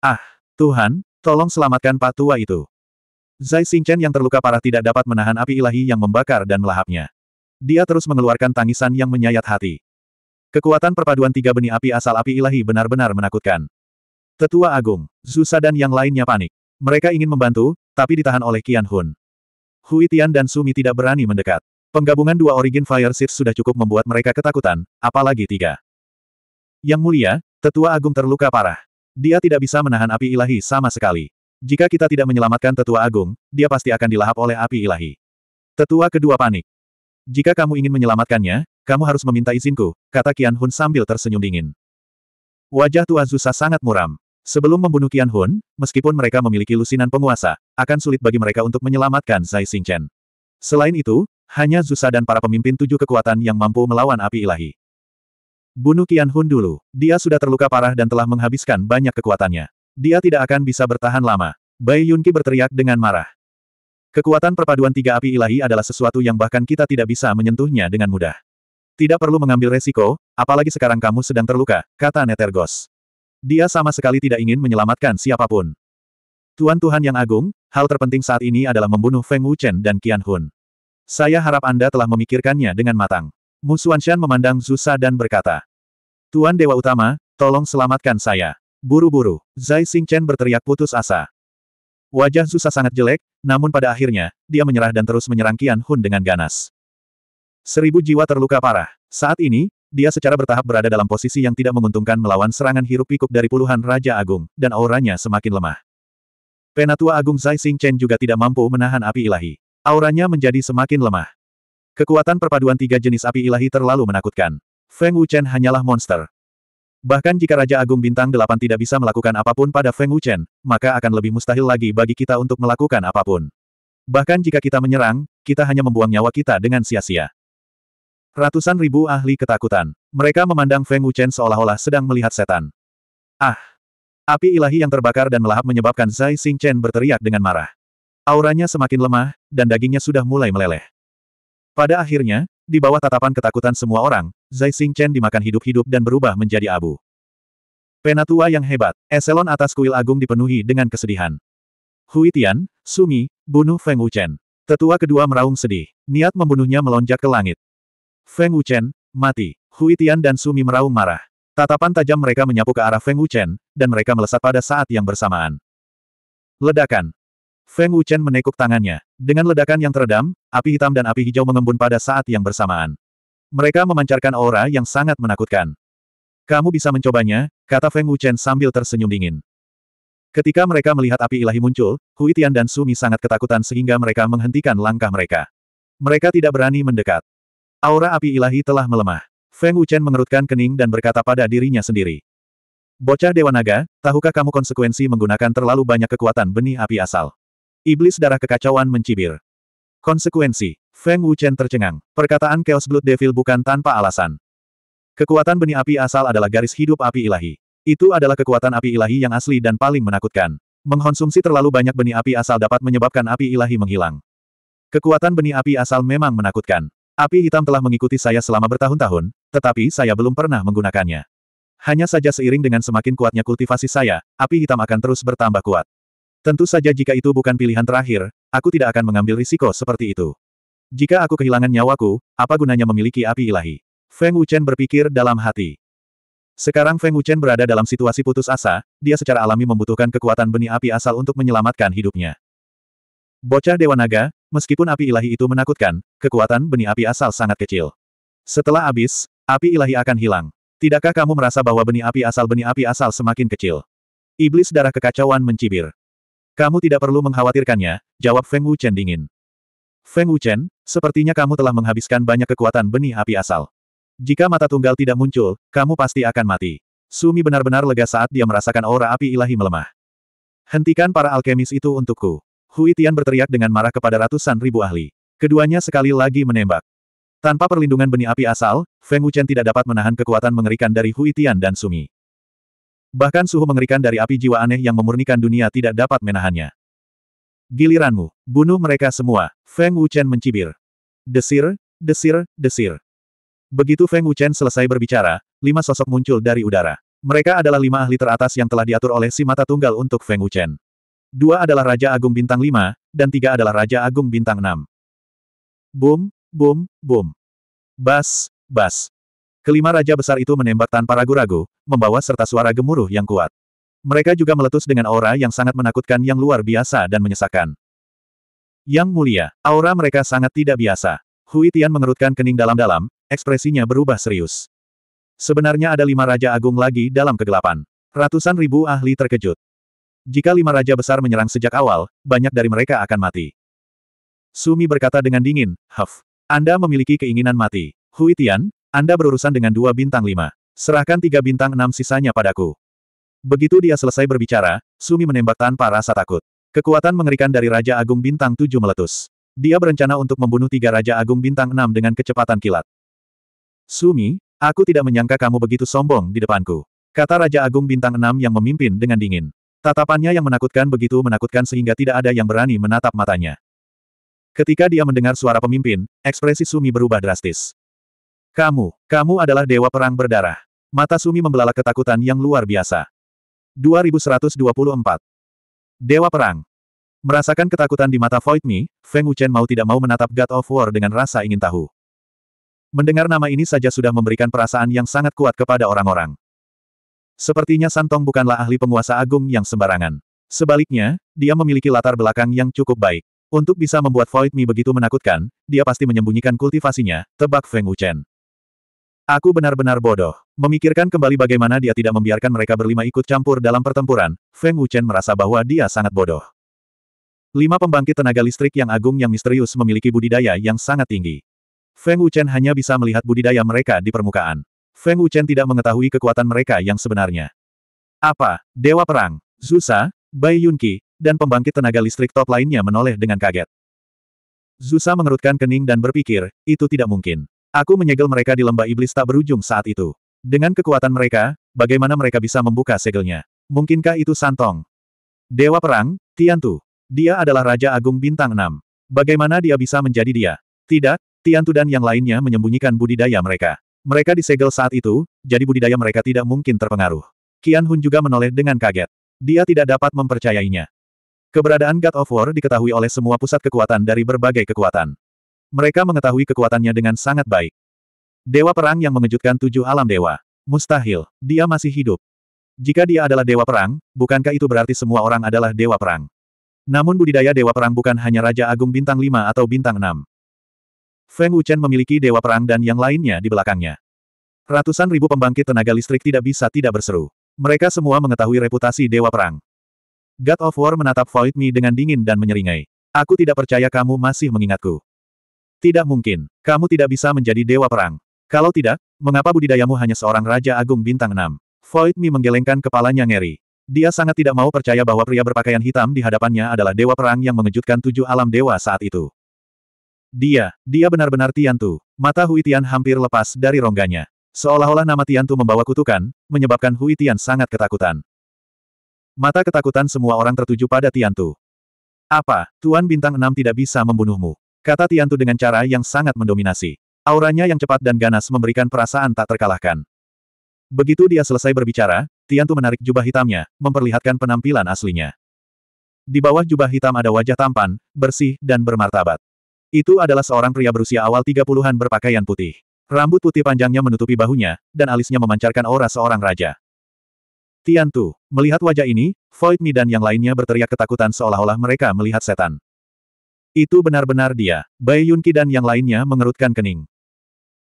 Ah, Tuhan, tolong selamatkan patua itu. Zai Xingchen yang terluka parah tidak dapat menahan api ilahi yang membakar dan melahapnya. Dia terus mengeluarkan tangisan yang menyayat hati. Kekuatan perpaduan tiga benih api asal api ilahi benar-benar menakutkan. Tetua Agung, Zusa dan yang lainnya panik. Mereka ingin membantu, tapi ditahan oleh Qian Hun. Hui Tian dan Sumi tidak berani mendekat. Penggabungan dua origin Fire Seeds sudah cukup membuat mereka ketakutan, apalagi tiga. Yang mulia, Tetua Agung terluka parah. Dia tidak bisa menahan api ilahi sama sekali. Jika kita tidak menyelamatkan tetua agung, dia pasti akan dilahap oleh api ilahi. Tetua kedua panik. Jika kamu ingin menyelamatkannya, kamu harus meminta izinku, kata Kian Hun sambil tersenyum dingin. Wajah Tua Zusa sangat muram. Sebelum membunuh Kian Hun, meskipun mereka memiliki lusinan penguasa, akan sulit bagi mereka untuk menyelamatkan Zai Xingchen. Selain itu, hanya Zusa dan para pemimpin tujuh kekuatan yang mampu melawan api ilahi. Bunuh Kian Hun dulu, dia sudah terluka parah dan telah menghabiskan banyak kekuatannya. Dia tidak akan bisa bertahan lama. Bai Yunqi berteriak dengan marah. Kekuatan perpaduan tiga api ilahi adalah sesuatu yang bahkan kita tidak bisa menyentuhnya dengan mudah. Tidak perlu mengambil resiko, apalagi sekarang kamu sedang terluka, kata Netergos. Dia sama sekali tidak ingin menyelamatkan siapapun. Tuan-Tuhan yang agung, hal terpenting saat ini adalah membunuh Feng Wuchen dan Qian Hun. Saya harap Anda telah memikirkannya dengan matang. Musuan Shan memandang Zusa dan berkata, Tuan Dewa Utama, tolong selamatkan saya. Buru-buru, Zai Xingchen berteriak putus asa. Wajah Zusa sangat jelek, namun pada akhirnya, dia menyerah dan terus menyerang Qian Hun dengan ganas. Seribu jiwa terluka parah. Saat ini, dia secara bertahap berada dalam posisi yang tidak menguntungkan melawan serangan hirup pikuk dari puluhan Raja Agung, dan auranya semakin lemah. Penatua Agung Zai Xingchen juga tidak mampu menahan api ilahi. Auranya menjadi semakin lemah. Kekuatan perpaduan tiga jenis api ilahi terlalu menakutkan. Feng Wuchen hanyalah monster. Bahkan jika Raja Agung Bintang 8 tidak bisa melakukan apapun pada Feng Wuchen, maka akan lebih mustahil lagi bagi kita untuk melakukan apapun. Bahkan jika kita menyerang, kita hanya membuang nyawa kita dengan sia-sia. Ratusan ribu ahli ketakutan. Mereka memandang Feng Wuchen seolah-olah sedang melihat setan. Ah! Api ilahi yang terbakar dan melahap menyebabkan Zai Xing Chen berteriak dengan marah. Auranya semakin lemah, dan dagingnya sudah mulai meleleh. Pada akhirnya, di bawah tatapan ketakutan semua orang, Zai Xing Chen dimakan hidup-hidup dan berubah menjadi abu. Penatua yang hebat, eselon atas kuil agung dipenuhi dengan kesedihan. Hui Tian, Sumi, bunuh Feng Wuchen. Tetua kedua meraung sedih. Niat membunuhnya melonjak ke langit. Feng Wuchen, mati. Hui Tian dan Sumi meraung marah. Tatapan tajam mereka menyapu ke arah Feng Wuchen, dan mereka melesat pada saat yang bersamaan. Ledakan. Feng Wuchen menekuk tangannya. Dengan ledakan yang teredam, api hitam dan api hijau mengembun pada saat yang bersamaan. Mereka memancarkan aura yang sangat menakutkan. Kamu bisa mencobanya, kata Feng Wuchen sambil tersenyum dingin. Ketika mereka melihat api ilahi muncul, Hui Tian dan Sumi sangat ketakutan sehingga mereka menghentikan langkah mereka. Mereka tidak berani mendekat. Aura api ilahi telah melemah. Feng Wuchen mengerutkan kening dan berkata pada dirinya sendiri. Bocah Dewa Naga, tahukah kamu konsekuensi menggunakan terlalu banyak kekuatan benih api asal? Iblis darah kekacauan mencibir. Konsekuensi, Feng Wuchen tercengang. Perkataan Chaos Blood Devil bukan tanpa alasan. Kekuatan benih api asal adalah garis hidup api ilahi. Itu adalah kekuatan api ilahi yang asli dan paling menakutkan. Mengkonsumsi terlalu banyak benih api asal dapat menyebabkan api ilahi menghilang. Kekuatan benih api asal memang menakutkan. Api hitam telah mengikuti saya selama bertahun-tahun, tetapi saya belum pernah menggunakannya. Hanya saja seiring dengan semakin kuatnya kultivasi saya, api hitam akan terus bertambah kuat. Tentu saja jika itu bukan pilihan terakhir, aku tidak akan mengambil risiko seperti itu. Jika aku kehilangan nyawaku, apa gunanya memiliki api ilahi? Feng Wuchen berpikir dalam hati. Sekarang Feng Wuchen berada dalam situasi putus asa, dia secara alami membutuhkan kekuatan benih api asal untuk menyelamatkan hidupnya. Bocah Dewa Naga, meskipun api ilahi itu menakutkan, kekuatan benih api asal sangat kecil. Setelah habis, api ilahi akan hilang. Tidakkah kamu merasa bahwa benih api asal benih api asal semakin kecil? Iblis darah kekacauan mencibir. Kamu tidak perlu mengkhawatirkannya, jawab Feng Wuchen dingin. Feng Wuchen, sepertinya kamu telah menghabiskan banyak kekuatan benih api asal. Jika mata tunggal tidak muncul, kamu pasti akan mati. Sumi benar-benar lega saat dia merasakan aura api ilahi melemah. Hentikan para alkemis itu untukku. Hui Tian berteriak dengan marah kepada ratusan ribu ahli. Keduanya sekali lagi menembak. Tanpa perlindungan benih api asal, Feng Wuchen tidak dapat menahan kekuatan mengerikan dari Hui Tian dan Sumi. Bahkan suhu mengerikan dari api jiwa aneh yang memurnikan dunia tidak dapat menahannya. Giliranmu, bunuh mereka semua, Feng Wuchen mencibir. Desir, desir, desir. Begitu Feng Wuchen selesai berbicara, lima sosok muncul dari udara. Mereka adalah lima ahli teratas yang telah diatur oleh si mata tunggal untuk Feng Wuchen. Dua adalah Raja Agung Bintang 5, dan tiga adalah Raja Agung Bintang 6. Boom, boom, boom. Bas, bas. Kelima raja besar itu menembak tanpa ragu-ragu, membawa serta suara gemuruh yang kuat. Mereka juga meletus dengan aura yang sangat menakutkan yang luar biasa dan menyesakkan. Yang mulia, aura mereka sangat tidak biasa. Hui Tian mengerutkan kening dalam-dalam, ekspresinya berubah serius. Sebenarnya ada lima raja agung lagi dalam kegelapan. Ratusan ribu ahli terkejut. Jika lima raja besar menyerang sejak awal, banyak dari mereka akan mati. Sumi berkata dengan dingin, Huff, Anda memiliki keinginan mati. Hui Tian, anda berurusan dengan dua bintang lima. Serahkan tiga bintang enam sisanya padaku. Begitu dia selesai berbicara, Sumi menembak tanpa rasa takut. Kekuatan mengerikan dari Raja Agung Bintang Tujuh meletus. Dia berencana untuk membunuh tiga Raja Agung Bintang Enam dengan kecepatan kilat. Sumi, aku tidak menyangka kamu begitu sombong di depanku. Kata Raja Agung Bintang Enam yang memimpin dengan dingin. Tatapannya yang menakutkan begitu menakutkan sehingga tidak ada yang berani menatap matanya. Ketika dia mendengar suara pemimpin, ekspresi Sumi berubah drastis. Kamu, kamu adalah dewa perang berdarah. Mata Sumi membelalak ketakutan yang luar biasa. 2124. Dewa Perang. Merasakan ketakutan di mata Void Me, Feng Wuchen mau tidak mau menatap God of War dengan rasa ingin tahu. Mendengar nama ini saja sudah memberikan perasaan yang sangat kuat kepada orang-orang. Sepertinya Santong bukanlah ahli penguasa agung yang sembarangan. Sebaliknya, dia memiliki latar belakang yang cukup baik. Untuk bisa membuat Void Me begitu menakutkan, dia pasti menyembunyikan kultivasinya, tebak Feng Wuchen. Aku benar-benar bodoh. Memikirkan kembali bagaimana dia tidak membiarkan mereka berlima ikut campur dalam pertempuran, Feng Wuchen merasa bahwa dia sangat bodoh. Lima pembangkit tenaga listrik yang agung yang misterius memiliki budidaya yang sangat tinggi. Feng Wuchen hanya bisa melihat budidaya mereka di permukaan. Feng Wuchen tidak mengetahui kekuatan mereka yang sebenarnya. Apa? Dewa Perang, Zusa, Bai Yunqi, dan pembangkit tenaga listrik top lainnya menoleh dengan kaget. Zusa mengerutkan kening dan berpikir, itu tidak mungkin. Aku menyegel mereka di lembah iblis tak berujung saat itu. Dengan kekuatan mereka, bagaimana mereka bisa membuka segelnya? Mungkinkah itu Santong? Dewa Perang, Tiantu. Dia adalah Raja Agung Bintang 6. Bagaimana dia bisa menjadi dia? Tidak, Tiantu dan yang lainnya menyembunyikan budidaya mereka. Mereka disegel saat itu, jadi budidaya mereka tidak mungkin terpengaruh. Kian Hun juga menoleh dengan kaget. Dia tidak dapat mempercayainya. Keberadaan God of War diketahui oleh semua pusat kekuatan dari berbagai kekuatan. Mereka mengetahui kekuatannya dengan sangat baik. Dewa perang yang mengejutkan tujuh alam dewa. Mustahil, dia masih hidup. Jika dia adalah dewa perang, bukankah itu berarti semua orang adalah dewa perang? Namun budidaya dewa perang bukan hanya Raja Agung Bintang 5 atau Bintang 6. Feng Wuchen memiliki dewa perang dan yang lainnya di belakangnya. Ratusan ribu pembangkit tenaga listrik tidak bisa tidak berseru. Mereka semua mengetahui reputasi dewa perang. God of War menatap Void Me dengan dingin dan menyeringai. Aku tidak percaya kamu masih mengingatku. Tidak mungkin. Kamu tidak bisa menjadi dewa perang. Kalau tidak, mengapa budidayamu hanya seorang Raja Agung Bintang 6? Void Mi menggelengkan kepalanya ngeri. Dia sangat tidak mau percaya bahwa pria berpakaian hitam di hadapannya adalah dewa perang yang mengejutkan tujuh alam dewa saat itu. Dia, dia benar-benar Tiantu. Mata Hui Tian hampir lepas dari rongganya. Seolah-olah nama Tiantu membawa kutukan, menyebabkan Hui Tian sangat ketakutan. Mata ketakutan semua orang tertuju pada Tiantu. Apa, Tuan Bintang 6 tidak bisa membunuhmu? Kata Tiantu dengan cara yang sangat mendominasi. Auranya yang cepat dan ganas memberikan perasaan tak terkalahkan. Begitu dia selesai berbicara, Tiantu menarik jubah hitamnya, memperlihatkan penampilan aslinya. Di bawah jubah hitam ada wajah tampan, bersih, dan bermartabat. Itu adalah seorang pria berusia awal 30-an berpakaian putih. Rambut putih panjangnya menutupi bahunya, dan alisnya memancarkan aura seorang raja. Tiantu, melihat wajah ini, Void Mi dan yang lainnya berteriak ketakutan seolah-olah mereka melihat setan. Itu benar-benar dia. Bai Yunqi dan yang lainnya mengerutkan kening.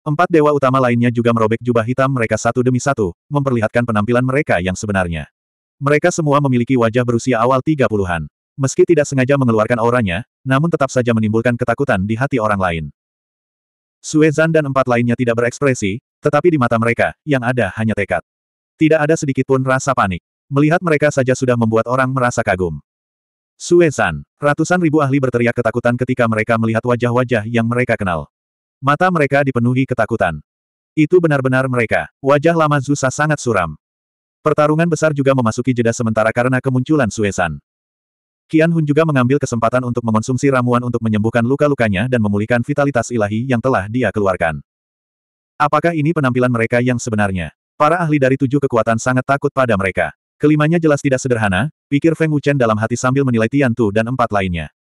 Empat dewa utama lainnya juga merobek jubah hitam mereka satu demi satu, memperlihatkan penampilan mereka yang sebenarnya. Mereka semua memiliki wajah berusia awal tiga puluhan. Meski tidak sengaja mengeluarkan auranya, namun tetap saja menimbulkan ketakutan di hati orang lain. Suezan dan empat lainnya tidak berekspresi, tetapi di mata mereka, yang ada hanya tekad. Tidak ada sedikitpun rasa panik. Melihat mereka saja sudah membuat orang merasa kagum. Suesan. Ratusan ribu ahli berteriak ketakutan ketika mereka melihat wajah-wajah yang mereka kenal. Mata mereka dipenuhi ketakutan. Itu benar-benar mereka. Wajah lama Zusa sangat suram. Pertarungan besar juga memasuki jeda sementara karena kemunculan Suesan. Qian Hun juga mengambil kesempatan untuk mengonsumsi ramuan untuk menyembuhkan luka-lukanya dan memulihkan vitalitas ilahi yang telah dia keluarkan. Apakah ini penampilan mereka yang sebenarnya? Para ahli dari tujuh kekuatan sangat takut pada mereka. Kelimanya jelas tidak sederhana, Pikir Feng Wuchen dalam hati sambil menilai Tian Tu dan empat lainnya.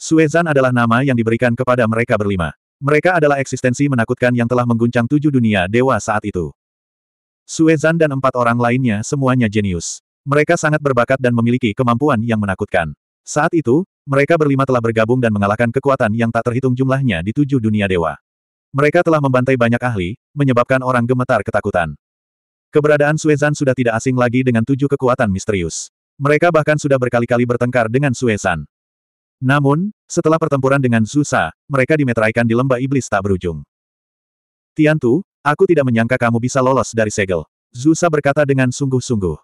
Suezan adalah nama yang diberikan kepada mereka berlima. Mereka adalah eksistensi menakutkan yang telah mengguncang tujuh dunia dewa saat itu. Suezan dan empat orang lainnya semuanya jenius. Mereka sangat berbakat dan memiliki kemampuan yang menakutkan. Saat itu, mereka berlima telah bergabung dan mengalahkan kekuatan yang tak terhitung jumlahnya di tujuh dunia dewa. Mereka telah membantai banyak ahli, menyebabkan orang gemetar ketakutan. Keberadaan Suezan sudah tidak asing lagi dengan tujuh kekuatan misterius. Mereka bahkan sudah berkali-kali bertengkar dengan Suesan. Namun, setelah pertempuran dengan Susa, mereka dimeteraikan di lembah iblis tak berujung. Tiantu, aku tidak menyangka kamu bisa lolos dari segel. Zusa berkata dengan sungguh-sungguh.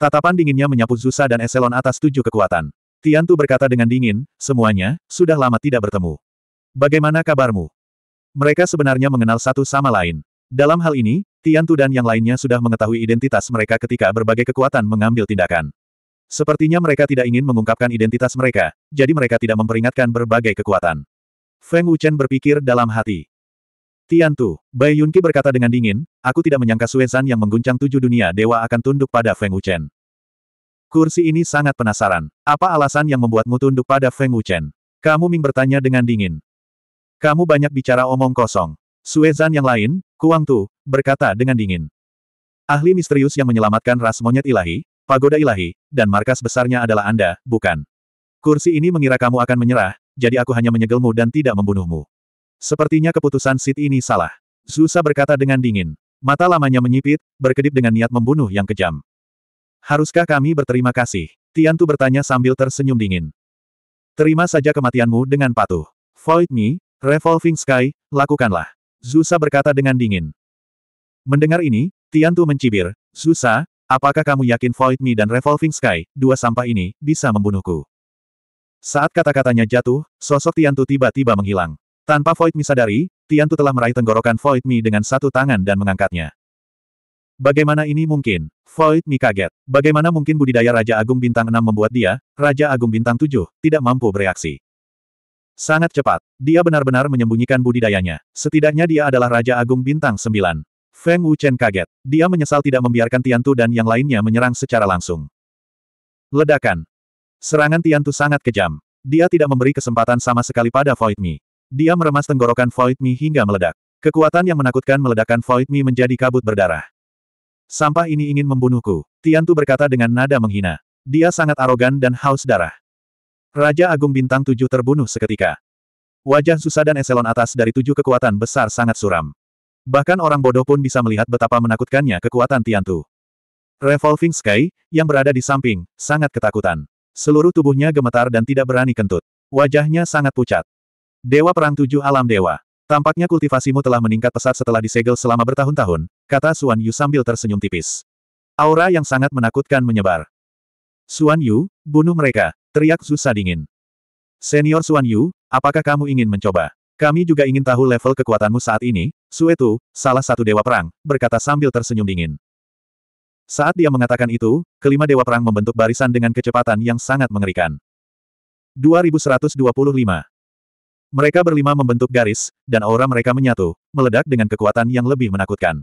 Tatapan dinginnya menyapu Zusa dan Eselon atas tujuh kekuatan. Tiantu berkata dengan dingin, semuanya, sudah lama tidak bertemu. Bagaimana kabarmu? Mereka sebenarnya mengenal satu sama lain. Dalam hal ini, Tiantu dan yang lainnya sudah mengetahui identitas mereka ketika berbagai kekuatan mengambil tindakan. Sepertinya mereka tidak ingin mengungkapkan identitas mereka, jadi mereka tidak memperingatkan berbagai kekuatan. Feng Wuchen berpikir dalam hati. Tian Tu, Bai Yunqi berkata dengan dingin, aku tidak menyangka Suezan yang mengguncang tujuh dunia dewa akan tunduk pada Feng Wuchen. Kursi ini sangat penasaran. Apa alasan yang membuatmu tunduk pada Feng Wuchen? Kamu Ming bertanya dengan dingin. Kamu banyak bicara omong kosong. Suezan yang lain, Kuang Tu, berkata dengan dingin. Ahli misterius yang menyelamatkan ras monyet ilahi, pagoda ilahi, dan markas besarnya adalah Anda, bukan. Kursi ini mengira kamu akan menyerah, jadi aku hanya menyegelmu dan tidak membunuhmu. Sepertinya keputusan Sid ini salah. Zusa berkata dengan dingin. Mata lamanya menyipit, berkedip dengan niat membunuh yang kejam. Haruskah kami berterima kasih? Tian Tu bertanya sambil tersenyum dingin. Terima saja kematianmu dengan patuh. Void me, revolving sky, lakukanlah. Zusa berkata dengan dingin. Mendengar ini, Tian Tu mencibir, Zusa, Apakah kamu yakin Void Me dan Revolving Sky, dua sampah ini, bisa membunuhku? Saat kata-katanya jatuh, sosok Tiantu tiba-tiba menghilang. Tanpa Void Me sadari, Tiantu telah meraih tenggorokan Void Me dengan satu tangan dan mengangkatnya. Bagaimana ini mungkin? Void Mi kaget. Bagaimana mungkin budidaya Raja Agung Bintang 6 membuat dia, Raja Agung Bintang 7, tidak mampu bereaksi? Sangat cepat. Dia benar-benar menyembunyikan budidayanya. Setidaknya dia adalah Raja Agung Bintang 9. Feng Wuchen kaget. Dia menyesal tidak membiarkan Tiantu dan yang lainnya menyerang secara langsung. Ledakan. Serangan Tiantu sangat kejam. Dia tidak memberi kesempatan sama sekali pada Void Me. Dia meremas tenggorokan Void Me hingga meledak. Kekuatan yang menakutkan meledakkan Void Me menjadi kabut berdarah. Sampah ini ingin membunuhku, Tiantu berkata dengan nada menghina. Dia sangat arogan dan haus darah. Raja Agung Bintang Tujuh terbunuh seketika. Wajah Susa dan eselon atas dari tujuh kekuatan besar sangat suram. Bahkan orang bodoh pun bisa melihat betapa menakutkannya kekuatan Tiantu. Revolving Sky, yang berada di samping, sangat ketakutan. Seluruh tubuhnya gemetar dan tidak berani kentut. Wajahnya sangat pucat. Dewa Perang Tujuh Alam Dewa. Tampaknya kultivasimu telah meningkat pesat setelah disegel selama bertahun-tahun, kata Suan Yu sambil tersenyum tipis. Aura yang sangat menakutkan menyebar. Suan Yu, bunuh mereka, teriak Zusa dingin. Senior Suan Yu, apakah kamu ingin mencoba? Kami juga ingin tahu level kekuatanmu saat ini, Suetu, salah satu dewa perang, berkata sambil tersenyum dingin. Saat dia mengatakan itu, kelima dewa perang membentuk barisan dengan kecepatan yang sangat mengerikan. 2125 mereka berlima membentuk garis, dan aura mereka menyatu, meledak dengan kekuatan yang lebih menakutkan.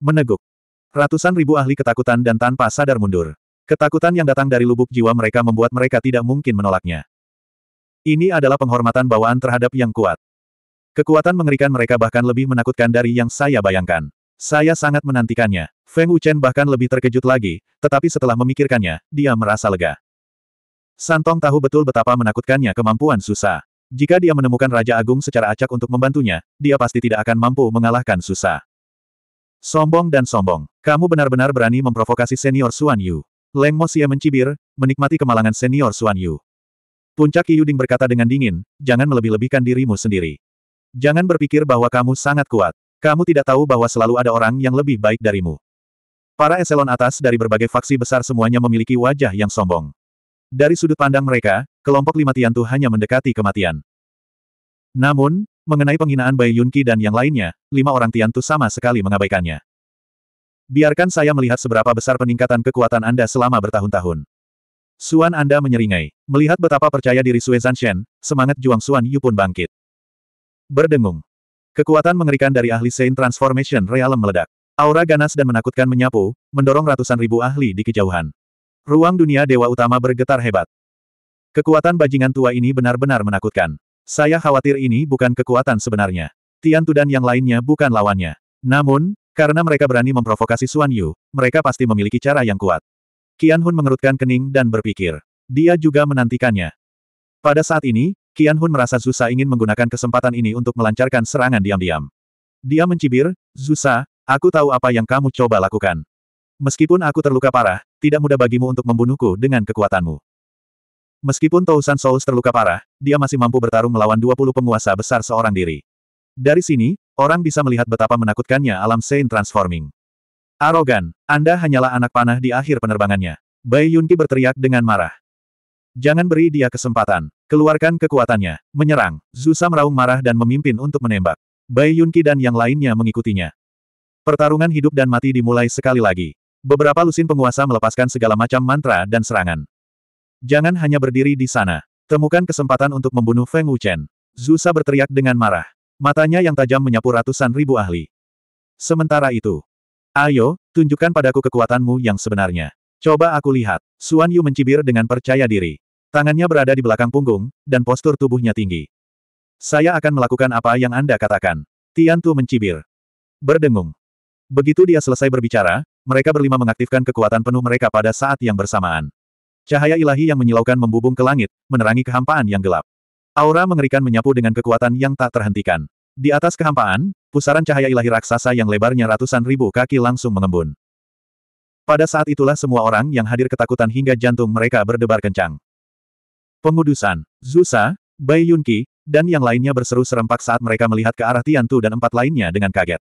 Meneguk. Ratusan ribu ahli ketakutan dan tanpa sadar mundur. Ketakutan yang datang dari lubuk jiwa mereka membuat mereka tidak mungkin menolaknya. Ini adalah penghormatan bawaan terhadap yang kuat. Kekuatan mengerikan mereka bahkan lebih menakutkan dari yang saya bayangkan. Saya sangat menantikannya. Feng Wuchen bahkan lebih terkejut lagi, tetapi setelah memikirkannya, dia merasa lega. Santong tahu betul betapa menakutkannya kemampuan Susa. Jika dia menemukan Raja Agung secara acak untuk membantunya, dia pasti tidak akan mampu mengalahkan Susa. Sombong dan sombong. Kamu benar-benar berani memprovokasi senior Suan Yu. Leng Mo Xie mencibir, menikmati kemalangan senior Suan Yu. Puncak Yuding berkata dengan dingin, jangan melebih-lebihkan dirimu sendiri. Jangan berpikir bahwa kamu sangat kuat. Kamu tidak tahu bahwa selalu ada orang yang lebih baik darimu. Para eselon atas dari berbagai faksi besar semuanya memiliki wajah yang sombong. Dari sudut pandang mereka, kelompok lima Tiantu hanya mendekati kematian. Namun, mengenai penghinaan Bai Yunqi dan yang lainnya, lima orang Tiantu sama sekali mengabaikannya. Biarkan saya melihat seberapa besar peningkatan kekuatan Anda selama bertahun-tahun. Suan Anda menyeringai. Melihat betapa percaya diri Sue Zanshen, semangat juang Suan Yu pun bangkit. Berdengung. Kekuatan mengerikan dari ahli Saint Transformation Realm meledak. Aura ganas dan menakutkan menyapu, mendorong ratusan ribu ahli di kejauhan. Ruang dunia dewa utama bergetar hebat. Kekuatan bajingan tua ini benar-benar menakutkan. Saya khawatir ini bukan kekuatan sebenarnya. Tian dan yang lainnya bukan lawannya. Namun, karena mereka berani memprovokasi Suan Yu, mereka pasti memiliki cara yang kuat. Qian Hun mengerutkan kening dan berpikir. Dia juga menantikannya. Pada saat ini, Qian Hun merasa Zusa ingin menggunakan kesempatan ini untuk melancarkan serangan diam-diam. Dia mencibir, Zusa, aku tahu apa yang kamu coba lakukan. Meskipun aku terluka parah, tidak mudah bagimu untuk membunuhku dengan kekuatanmu. Meskipun Tousan Souls terluka parah, dia masih mampu bertarung melawan 20 penguasa besar seorang diri. Dari sini, orang bisa melihat betapa menakutkannya alam Saint Transforming. Arogan, Anda hanyalah anak panah di akhir penerbangannya. Bai Yunqi berteriak dengan marah. Jangan beri dia kesempatan. Keluarkan kekuatannya. Menyerang. Zusa meraung marah dan memimpin untuk menembak. Bai Yunqi dan yang lainnya mengikutinya. Pertarungan hidup dan mati dimulai sekali lagi. Beberapa lusin penguasa melepaskan segala macam mantra dan serangan. Jangan hanya berdiri di sana. Temukan kesempatan untuk membunuh Feng Wuchen. Zusa berteriak dengan marah. Matanya yang tajam menyapu ratusan ribu ahli. Sementara itu, Ayo, tunjukkan padaku kekuatanmu yang sebenarnya. Coba aku lihat. Suan Yu mencibir dengan percaya diri. Tangannya berada di belakang punggung, dan postur tubuhnya tinggi. Saya akan melakukan apa yang Anda katakan. Tian Tu mencibir. Berdengung. Begitu dia selesai berbicara, mereka berlima mengaktifkan kekuatan penuh mereka pada saat yang bersamaan. Cahaya ilahi yang menyilaukan membubung ke langit, menerangi kehampaan yang gelap. Aura mengerikan menyapu dengan kekuatan yang tak terhentikan. Di atas kehampaan, pusaran cahaya ilahi raksasa yang lebarnya ratusan ribu kaki langsung mengembun. Pada saat itulah semua orang yang hadir ketakutan hingga jantung mereka berdebar kencang. Pengudusan, Zusa, Bai Yunqi, dan yang lainnya berseru serempak saat mereka melihat ke arah Tiantu dan empat lainnya dengan kaget.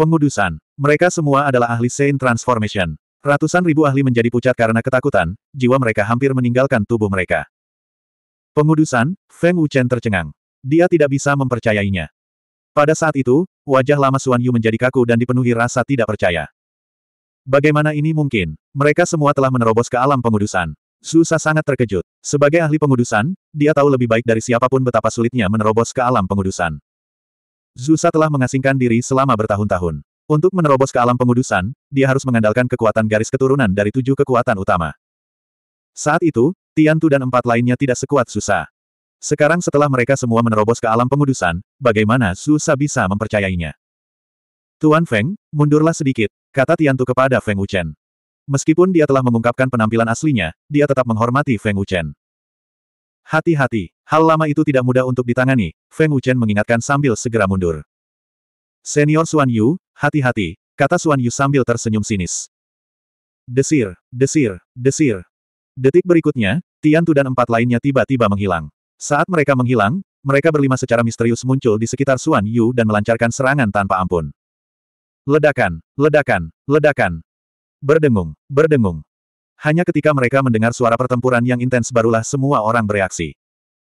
Pengudusan, mereka semua adalah ahli Saint Transformation. Ratusan ribu ahli menjadi pucat karena ketakutan, jiwa mereka hampir meninggalkan tubuh mereka. Pengudusan, Feng Wuchen tercengang. Dia tidak bisa mempercayainya. Pada saat itu, wajah lama Suan Yu menjadi kaku dan dipenuhi rasa tidak percaya. Bagaimana ini mungkin? Mereka semua telah menerobos ke alam pengudusan. Susa sangat terkejut. Sebagai ahli pengudusan, dia tahu lebih baik dari siapapun betapa sulitnya menerobos ke alam pengudusan. Zusa telah mengasingkan diri selama bertahun-tahun. Untuk menerobos ke alam pengudusan, dia harus mengandalkan kekuatan garis keturunan dari tujuh kekuatan utama. Saat itu, Tiantu dan empat lainnya tidak sekuat susah. Sekarang setelah mereka semua menerobos ke alam pengudusan, bagaimana Zusa bisa mempercayainya? Tuan Feng, mundurlah sedikit, kata Tiantu kepada Feng Wuchen. Meskipun dia telah mengungkapkan penampilan aslinya, dia tetap menghormati Feng Wuchen. Hati-hati, hal lama itu tidak mudah untuk ditangani, Feng Wuchen mengingatkan sambil segera mundur. Senior Suan Yu, hati-hati, kata Suan Yu sambil tersenyum sinis. Desir, desir, desir. Detik berikutnya, Tiantu dan empat lainnya tiba-tiba menghilang. Saat mereka menghilang, mereka berlima secara misterius muncul di sekitar Suan Yu dan melancarkan serangan tanpa ampun. Ledakan, ledakan, ledakan. Berdengung, berdengung. Hanya ketika mereka mendengar suara pertempuran yang intens barulah semua orang bereaksi.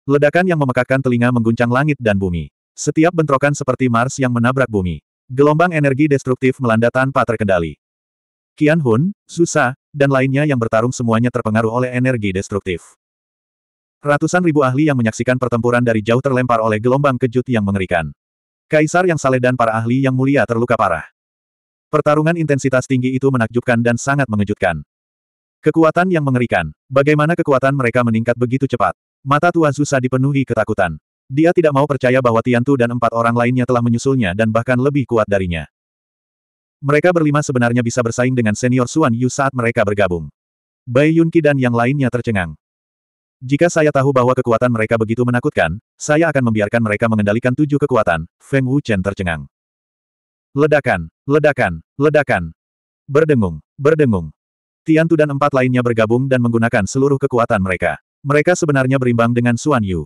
Ledakan yang memekakkan telinga mengguncang langit dan bumi. Setiap bentrokan seperti Mars yang menabrak bumi. Gelombang energi destruktif melanda tanpa terkendali. Qian Hun, Susa, dan lainnya yang bertarung semuanya terpengaruh oleh energi destruktif. Ratusan ribu ahli yang menyaksikan pertempuran dari jauh terlempar oleh gelombang kejut yang mengerikan. Kaisar yang saleh dan para ahli yang mulia terluka parah. Pertarungan intensitas tinggi itu menakjubkan dan sangat mengejutkan. Kekuatan yang mengerikan. Bagaimana kekuatan mereka meningkat begitu cepat? Mata Tuan Zusa dipenuhi ketakutan. Dia tidak mau percaya bahwa Tiantu dan empat orang lainnya telah menyusulnya dan bahkan lebih kuat darinya. Mereka berlima sebenarnya bisa bersaing dengan senior Suan Yu saat mereka bergabung. Bai Yunqi dan yang lainnya tercengang. Jika saya tahu bahwa kekuatan mereka begitu menakutkan, saya akan membiarkan mereka mengendalikan tujuh kekuatan, Feng Wuchen tercengang. Ledakan, ledakan, ledakan. Berdengung, berdengung. Tian Tu dan empat lainnya bergabung dan menggunakan seluruh kekuatan mereka. Mereka sebenarnya berimbang dengan Xuan Yu.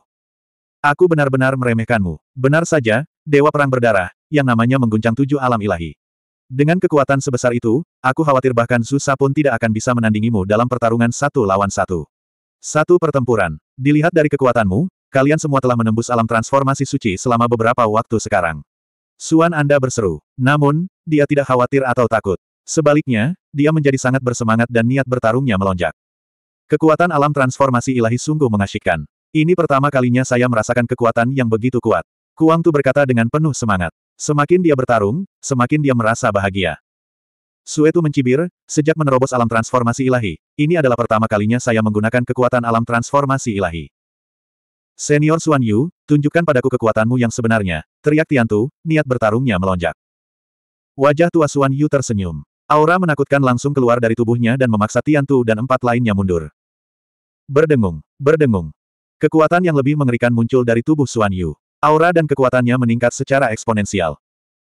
Aku benar-benar meremehkanmu. Benar saja, Dewa Perang Berdarah, yang namanya mengguncang tujuh alam ilahi. Dengan kekuatan sebesar itu, aku khawatir bahkan Susa pun tidak akan bisa menandingimu dalam pertarungan satu lawan satu. Satu pertempuran. Dilihat dari kekuatanmu, kalian semua telah menembus alam transformasi suci selama beberapa waktu sekarang. Suan Anda berseru. Namun, dia tidak khawatir atau takut. Sebaliknya, dia menjadi sangat bersemangat dan niat bertarungnya melonjak. Kekuatan alam transformasi ilahi sungguh mengasyikkan. Ini pertama kalinya saya merasakan kekuatan yang begitu kuat. Kuang Tu berkata dengan penuh semangat. Semakin dia bertarung, semakin dia merasa bahagia. Suetu mencibir, sejak menerobos alam transformasi ilahi, ini adalah pertama kalinya saya menggunakan kekuatan alam transformasi ilahi. Senior Suan Yu, tunjukkan padaku kekuatanmu yang sebenarnya, teriak Tiantu, niat bertarungnya melonjak. Wajah tua Suan Yu tersenyum. Aura menakutkan langsung keluar dari tubuhnya dan memaksa Tiantu dan empat lainnya mundur. Berdengung, berdengung. Kekuatan yang lebih mengerikan muncul dari tubuh Suan Yu. Aura dan kekuatannya meningkat secara eksponensial.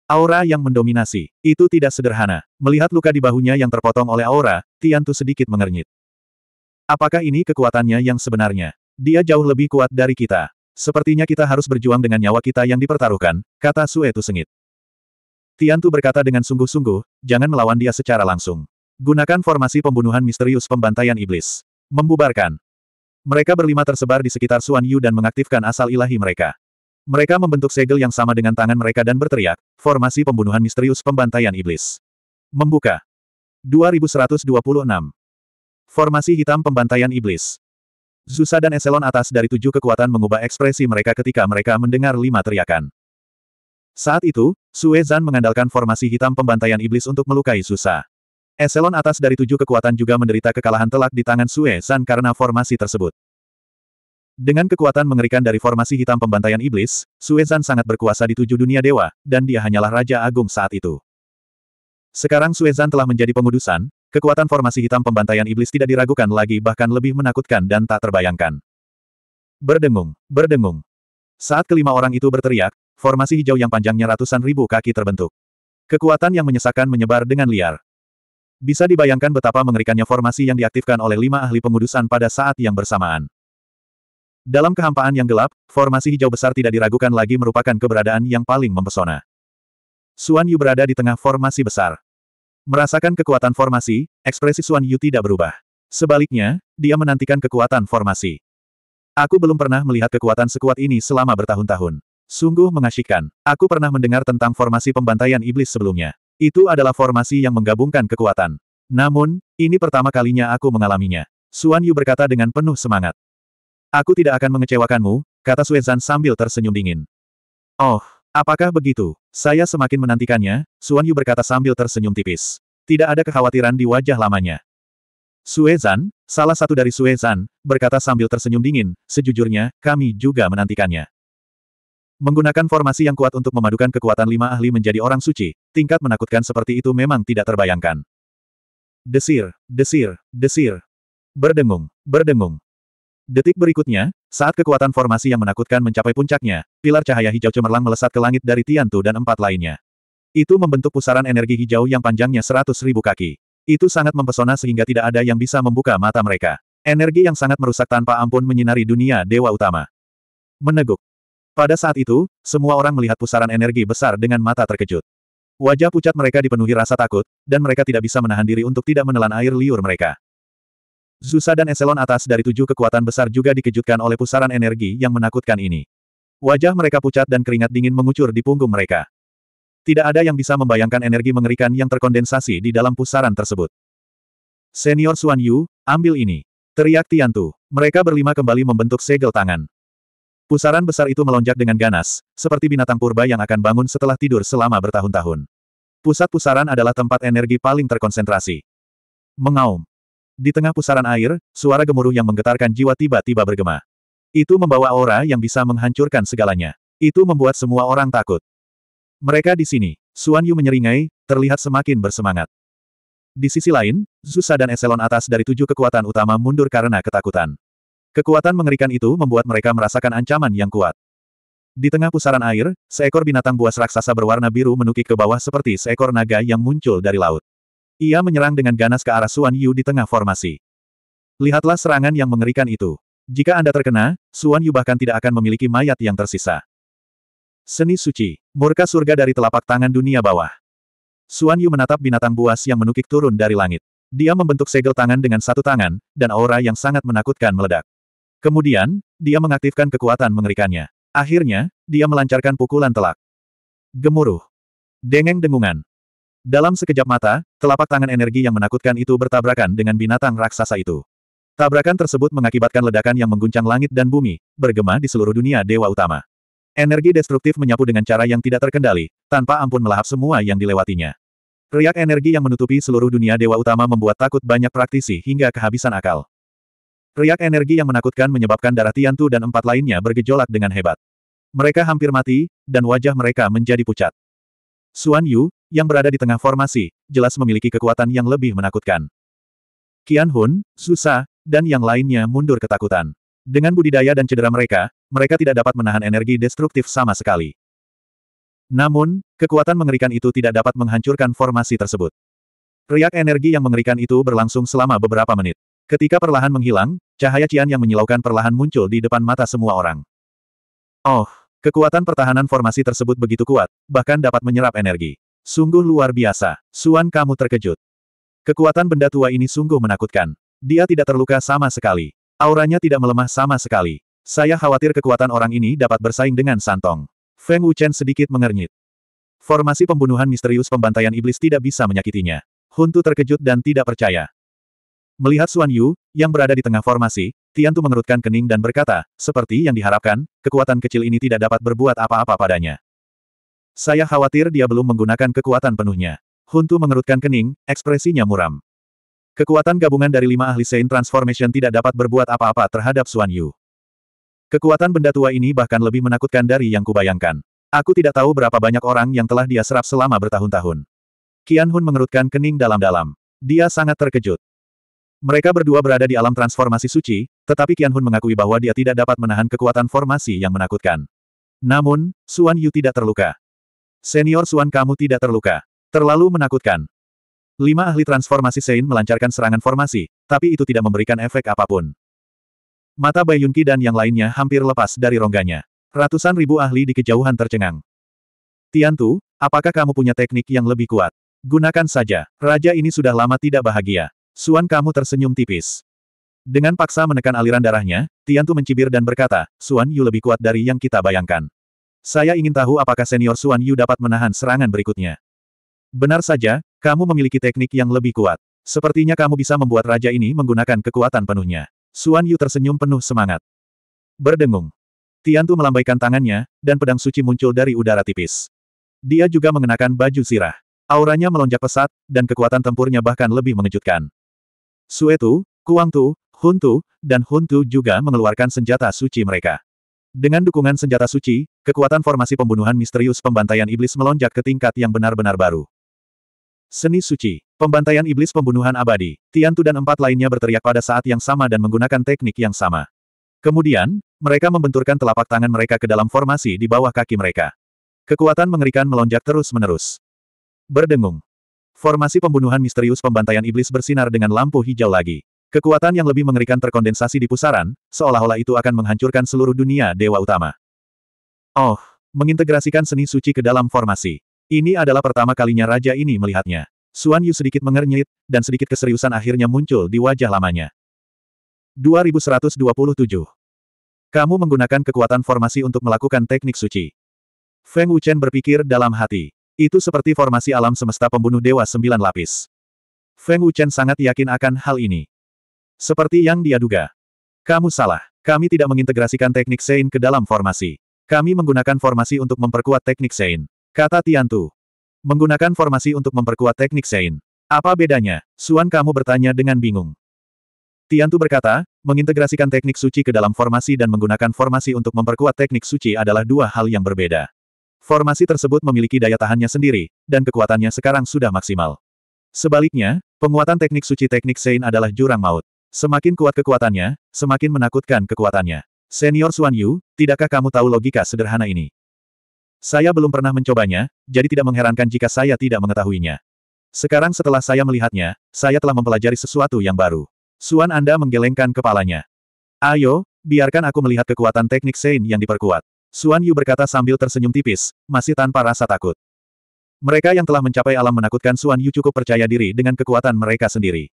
Aura yang mendominasi. Itu tidak sederhana. Melihat luka di bahunya yang terpotong oleh aura, Tiantu sedikit mengernyit. Apakah ini kekuatannya yang sebenarnya? Dia jauh lebih kuat dari kita. Sepertinya kita harus berjuang dengan nyawa kita yang dipertaruhkan, kata Suetu sengit. Tiantu berkata dengan sungguh-sungguh, jangan melawan dia secara langsung. Gunakan formasi pembunuhan misterius pembantaian iblis. Membubarkan. Mereka berlima tersebar di sekitar Suan Yu dan mengaktifkan asal ilahi mereka. Mereka membentuk segel yang sama dengan tangan mereka dan berteriak, formasi pembunuhan misterius pembantaian iblis. Membuka. 2126. Formasi hitam pembantaian iblis. Zusa dan Eselon atas dari tujuh kekuatan mengubah ekspresi mereka ketika mereka mendengar lima teriakan. Saat itu, Sue Zan mengandalkan formasi hitam pembantaian iblis untuk melukai Zusa. Eselon atas dari tujuh kekuatan juga menderita kekalahan telak di tangan Suezan karena formasi tersebut. Dengan kekuatan mengerikan dari formasi hitam pembantaian iblis, Suezan sangat berkuasa di tujuh dunia dewa, dan dia hanyalah Raja Agung saat itu. Sekarang Suezan telah menjadi pengudusan, kekuatan formasi hitam pembantaian iblis tidak diragukan lagi bahkan lebih menakutkan dan tak terbayangkan. Berdengung, berdengung. Saat kelima orang itu berteriak, formasi hijau yang panjangnya ratusan ribu kaki terbentuk. Kekuatan yang menyesakkan menyebar dengan liar. Bisa dibayangkan betapa mengerikannya formasi yang diaktifkan oleh lima ahli pengudusan pada saat yang bersamaan. Dalam kehampaan yang gelap, formasi hijau besar tidak diragukan lagi merupakan keberadaan yang paling mempesona. Suan Yu berada di tengah formasi besar. Merasakan kekuatan formasi, ekspresi Suan Yu tidak berubah. Sebaliknya, dia menantikan kekuatan formasi. Aku belum pernah melihat kekuatan sekuat ini selama bertahun-tahun. Sungguh mengasyikkan. Aku pernah mendengar tentang formasi pembantaian iblis sebelumnya. Itu adalah formasi yang menggabungkan kekuatan. Namun, ini pertama kalinya aku mengalaminya. Suan Yu berkata dengan penuh semangat. Aku tidak akan mengecewakanmu, kata Suezan sambil tersenyum dingin. Oh, apakah begitu? Saya semakin menantikannya, Suan Yu berkata sambil tersenyum tipis. Tidak ada kekhawatiran di wajah lamanya. Suezan, salah satu dari Suezan, berkata sambil tersenyum dingin, sejujurnya, kami juga menantikannya. Menggunakan formasi yang kuat untuk memadukan kekuatan lima ahli menjadi orang suci, tingkat menakutkan seperti itu memang tidak terbayangkan. Desir, desir, desir. Berdengung, berdengung. Detik berikutnya, saat kekuatan formasi yang menakutkan mencapai puncaknya, pilar cahaya hijau cemerlang melesat ke langit dari Tiantu dan empat lainnya. Itu membentuk pusaran energi hijau yang panjangnya seratus ribu kaki. Itu sangat mempesona sehingga tidak ada yang bisa membuka mata mereka. Energi yang sangat merusak tanpa ampun menyinari dunia dewa utama. Meneguk. Pada saat itu, semua orang melihat pusaran energi besar dengan mata terkejut. Wajah pucat mereka dipenuhi rasa takut, dan mereka tidak bisa menahan diri untuk tidak menelan air liur mereka. Zusa dan eselon atas dari tujuh kekuatan besar juga dikejutkan oleh pusaran energi yang menakutkan ini. Wajah mereka pucat dan keringat dingin mengucur di punggung mereka. Tidak ada yang bisa membayangkan energi mengerikan yang terkondensasi di dalam pusaran tersebut. Senior Xuan Yu, ambil ini. Teriak Tiantu. Mereka berlima kembali membentuk segel tangan. Pusaran besar itu melonjak dengan ganas, seperti binatang purba yang akan bangun setelah tidur selama bertahun-tahun. Pusat pusaran adalah tempat energi paling terkonsentrasi. Mengaum. Di tengah pusaran air, suara gemuruh yang menggetarkan jiwa tiba-tiba bergema. Itu membawa aura yang bisa menghancurkan segalanya. Itu membuat semua orang takut. Mereka di sini, Suan Yu menyeringai, terlihat semakin bersemangat. Di sisi lain, Zusa dan eselon atas dari tujuh kekuatan utama mundur karena ketakutan. Kekuatan mengerikan itu membuat mereka merasakan ancaman yang kuat. Di tengah pusaran air, seekor binatang buas raksasa berwarna biru menukik ke bawah seperti seekor naga yang muncul dari laut. Ia menyerang dengan ganas ke arah Suan Yu di tengah formasi. Lihatlah serangan yang mengerikan itu. Jika Anda terkena, Suan Yu bahkan tidak akan memiliki mayat yang tersisa. Seni suci, murka surga dari telapak tangan dunia bawah. Suan Yu menatap binatang buas yang menukik turun dari langit. Dia membentuk segel tangan dengan satu tangan, dan aura yang sangat menakutkan meledak. Kemudian, dia mengaktifkan kekuatan mengerikannya. Akhirnya, dia melancarkan pukulan telak. Gemuruh. Dengeng dengungan. Dalam sekejap mata, telapak tangan energi yang menakutkan itu bertabrakan dengan binatang raksasa itu. Tabrakan tersebut mengakibatkan ledakan yang mengguncang langit dan bumi, bergema di seluruh dunia dewa utama. Energi destruktif menyapu dengan cara yang tidak terkendali, tanpa ampun melahap semua yang dilewatinya. Riak energi yang menutupi seluruh dunia dewa utama membuat takut banyak praktisi hingga kehabisan akal. Riak energi yang menakutkan menyebabkan darah Tiantu dan empat lainnya bergejolak dengan hebat. Mereka hampir mati, dan wajah mereka menjadi pucat. Suan Yu, yang berada di tengah formasi, jelas memiliki kekuatan yang lebih menakutkan. Qian Hun, Susa, dan yang lainnya mundur ketakutan. Dengan budidaya dan cedera mereka, mereka tidak dapat menahan energi destruktif sama sekali. Namun, kekuatan mengerikan itu tidak dapat menghancurkan formasi tersebut. Riak energi yang mengerikan itu berlangsung selama beberapa menit. Ketika perlahan menghilang, cahaya Cian yang menyilaukan perlahan muncul di depan mata semua orang. Oh, Kekuatan pertahanan formasi tersebut begitu kuat, bahkan dapat menyerap energi. Sungguh luar biasa, Suan kamu terkejut. Kekuatan benda tua ini sungguh menakutkan. Dia tidak terluka sama sekali. Auranya tidak melemah sama sekali. Saya khawatir kekuatan orang ini dapat bersaing dengan Santong. Feng Wuchen sedikit mengernyit. Formasi pembunuhan misterius pembantaian iblis tidak bisa menyakitinya. Huntu terkejut dan tidak percaya. Melihat Suan Yu, yang berada di tengah formasi, Tiantu mengerutkan kening dan berkata, seperti yang diharapkan, kekuatan kecil ini tidak dapat berbuat apa-apa padanya. Saya khawatir dia belum menggunakan kekuatan penuhnya. Huntu mengerutkan kening, ekspresinya muram. Kekuatan gabungan dari lima ahli Saint Transformation tidak dapat berbuat apa-apa terhadap Suan Yu. Kekuatan benda tua ini bahkan lebih menakutkan dari yang kubayangkan. Aku tidak tahu berapa banyak orang yang telah dia serap selama bertahun-tahun. Qian Hun mengerutkan kening dalam-dalam. Dia sangat terkejut. Mereka berdua berada di alam transformasi suci, tetapi Qian Hun mengakui bahwa dia tidak dapat menahan kekuatan formasi yang menakutkan. Namun, Suan Yu tidak terluka. Senior Suan kamu tidak terluka. Terlalu menakutkan. Lima ahli transformasi Sein melancarkan serangan formasi, tapi itu tidak memberikan efek apapun. Mata Bai Yunqi dan yang lainnya hampir lepas dari rongganya. Ratusan ribu ahli di kejauhan tercengang. Tiantu, apakah kamu punya teknik yang lebih kuat? Gunakan saja, raja ini sudah lama tidak bahagia. Suan kamu tersenyum tipis. Dengan paksa menekan aliran darahnya, Tiantu mencibir dan berkata, Suan Yu lebih kuat dari yang kita bayangkan. Saya ingin tahu apakah senior Suan Yu dapat menahan serangan berikutnya. Benar saja, kamu memiliki teknik yang lebih kuat. Sepertinya kamu bisa membuat raja ini menggunakan kekuatan penuhnya. Suan Yu tersenyum penuh semangat. Berdengung. Tiantu melambaikan tangannya, dan pedang suci muncul dari udara tipis. Dia juga mengenakan baju sirah. Auranya melonjak pesat, dan kekuatan tempurnya bahkan lebih mengejutkan. Suetu, Kuangtu, Huntu, dan Huntu juga mengeluarkan senjata suci mereka. Dengan dukungan senjata suci, kekuatan formasi pembunuhan misterius pembantaian iblis melonjak ke tingkat yang benar-benar baru. Seni suci, pembantaian iblis pembunuhan abadi, Tiantu dan empat lainnya berteriak pada saat yang sama dan menggunakan teknik yang sama. Kemudian, mereka membenturkan telapak tangan mereka ke dalam formasi di bawah kaki mereka. Kekuatan mengerikan melonjak terus-menerus. Berdengung. Formasi pembunuhan misterius pembantaian iblis bersinar dengan lampu hijau lagi. Kekuatan yang lebih mengerikan terkondensasi di pusaran, seolah-olah itu akan menghancurkan seluruh dunia dewa utama. Oh, mengintegrasikan seni suci ke dalam formasi. Ini adalah pertama kalinya raja ini melihatnya. Suan Yu sedikit mengernyit, dan sedikit keseriusan akhirnya muncul di wajah lamanya. 2127. Kamu menggunakan kekuatan formasi untuk melakukan teknik suci. Feng Wuchen berpikir dalam hati. Itu seperti formasi alam semesta pembunuh dewa sembilan lapis. Feng Wuchen sangat yakin akan hal ini. Seperti yang dia duga. Kamu salah. Kami tidak mengintegrasikan teknik Sein ke dalam formasi. Kami menggunakan formasi untuk memperkuat teknik Sein. Kata Tiantu. Menggunakan formasi untuk memperkuat teknik Sein. Apa bedanya? Suan kamu bertanya dengan bingung. Tiantu berkata, mengintegrasikan teknik suci ke dalam formasi dan menggunakan formasi untuk memperkuat teknik suci adalah dua hal yang berbeda. Formasi tersebut memiliki daya tahannya sendiri, dan kekuatannya sekarang sudah maksimal. Sebaliknya, penguatan teknik suci teknik Sein adalah jurang maut. Semakin kuat kekuatannya, semakin menakutkan kekuatannya. Senior Xuan Yu, tidakkah kamu tahu logika sederhana ini? Saya belum pernah mencobanya, jadi tidak mengherankan jika saya tidak mengetahuinya. Sekarang setelah saya melihatnya, saya telah mempelajari sesuatu yang baru. Suan Anda menggelengkan kepalanya. Ayo, biarkan aku melihat kekuatan teknik Sein yang diperkuat. Suan Yu berkata sambil tersenyum tipis, masih tanpa rasa takut. Mereka yang telah mencapai alam menakutkan Suan Yu cukup percaya diri dengan kekuatan mereka sendiri.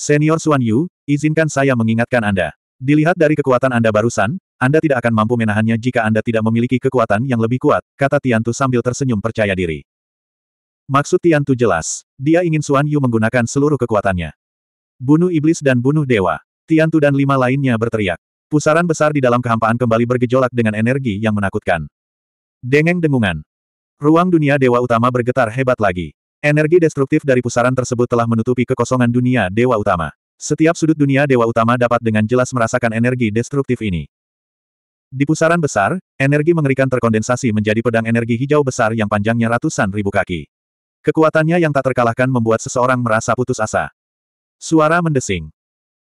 Senior Suan Yu, izinkan saya mengingatkan Anda. Dilihat dari kekuatan Anda barusan, Anda tidak akan mampu menahannya jika Anda tidak memiliki kekuatan yang lebih kuat, kata Tiantu sambil tersenyum percaya diri. Maksud Tiantu jelas, dia ingin Suan Yu menggunakan seluruh kekuatannya. Bunuh iblis dan bunuh dewa. Tiantu dan lima lainnya berteriak. Pusaran besar di dalam kehampaan kembali bergejolak dengan energi yang menakutkan. Dengeng dengungan. Ruang dunia dewa utama bergetar hebat lagi. Energi destruktif dari pusaran tersebut telah menutupi kekosongan dunia Dewa Utama. Setiap sudut dunia Dewa Utama dapat dengan jelas merasakan energi destruktif ini. Di pusaran besar, energi mengerikan terkondensasi menjadi pedang energi hijau besar yang panjangnya ratusan ribu kaki. Kekuatannya yang tak terkalahkan membuat seseorang merasa putus asa. Suara mendesing.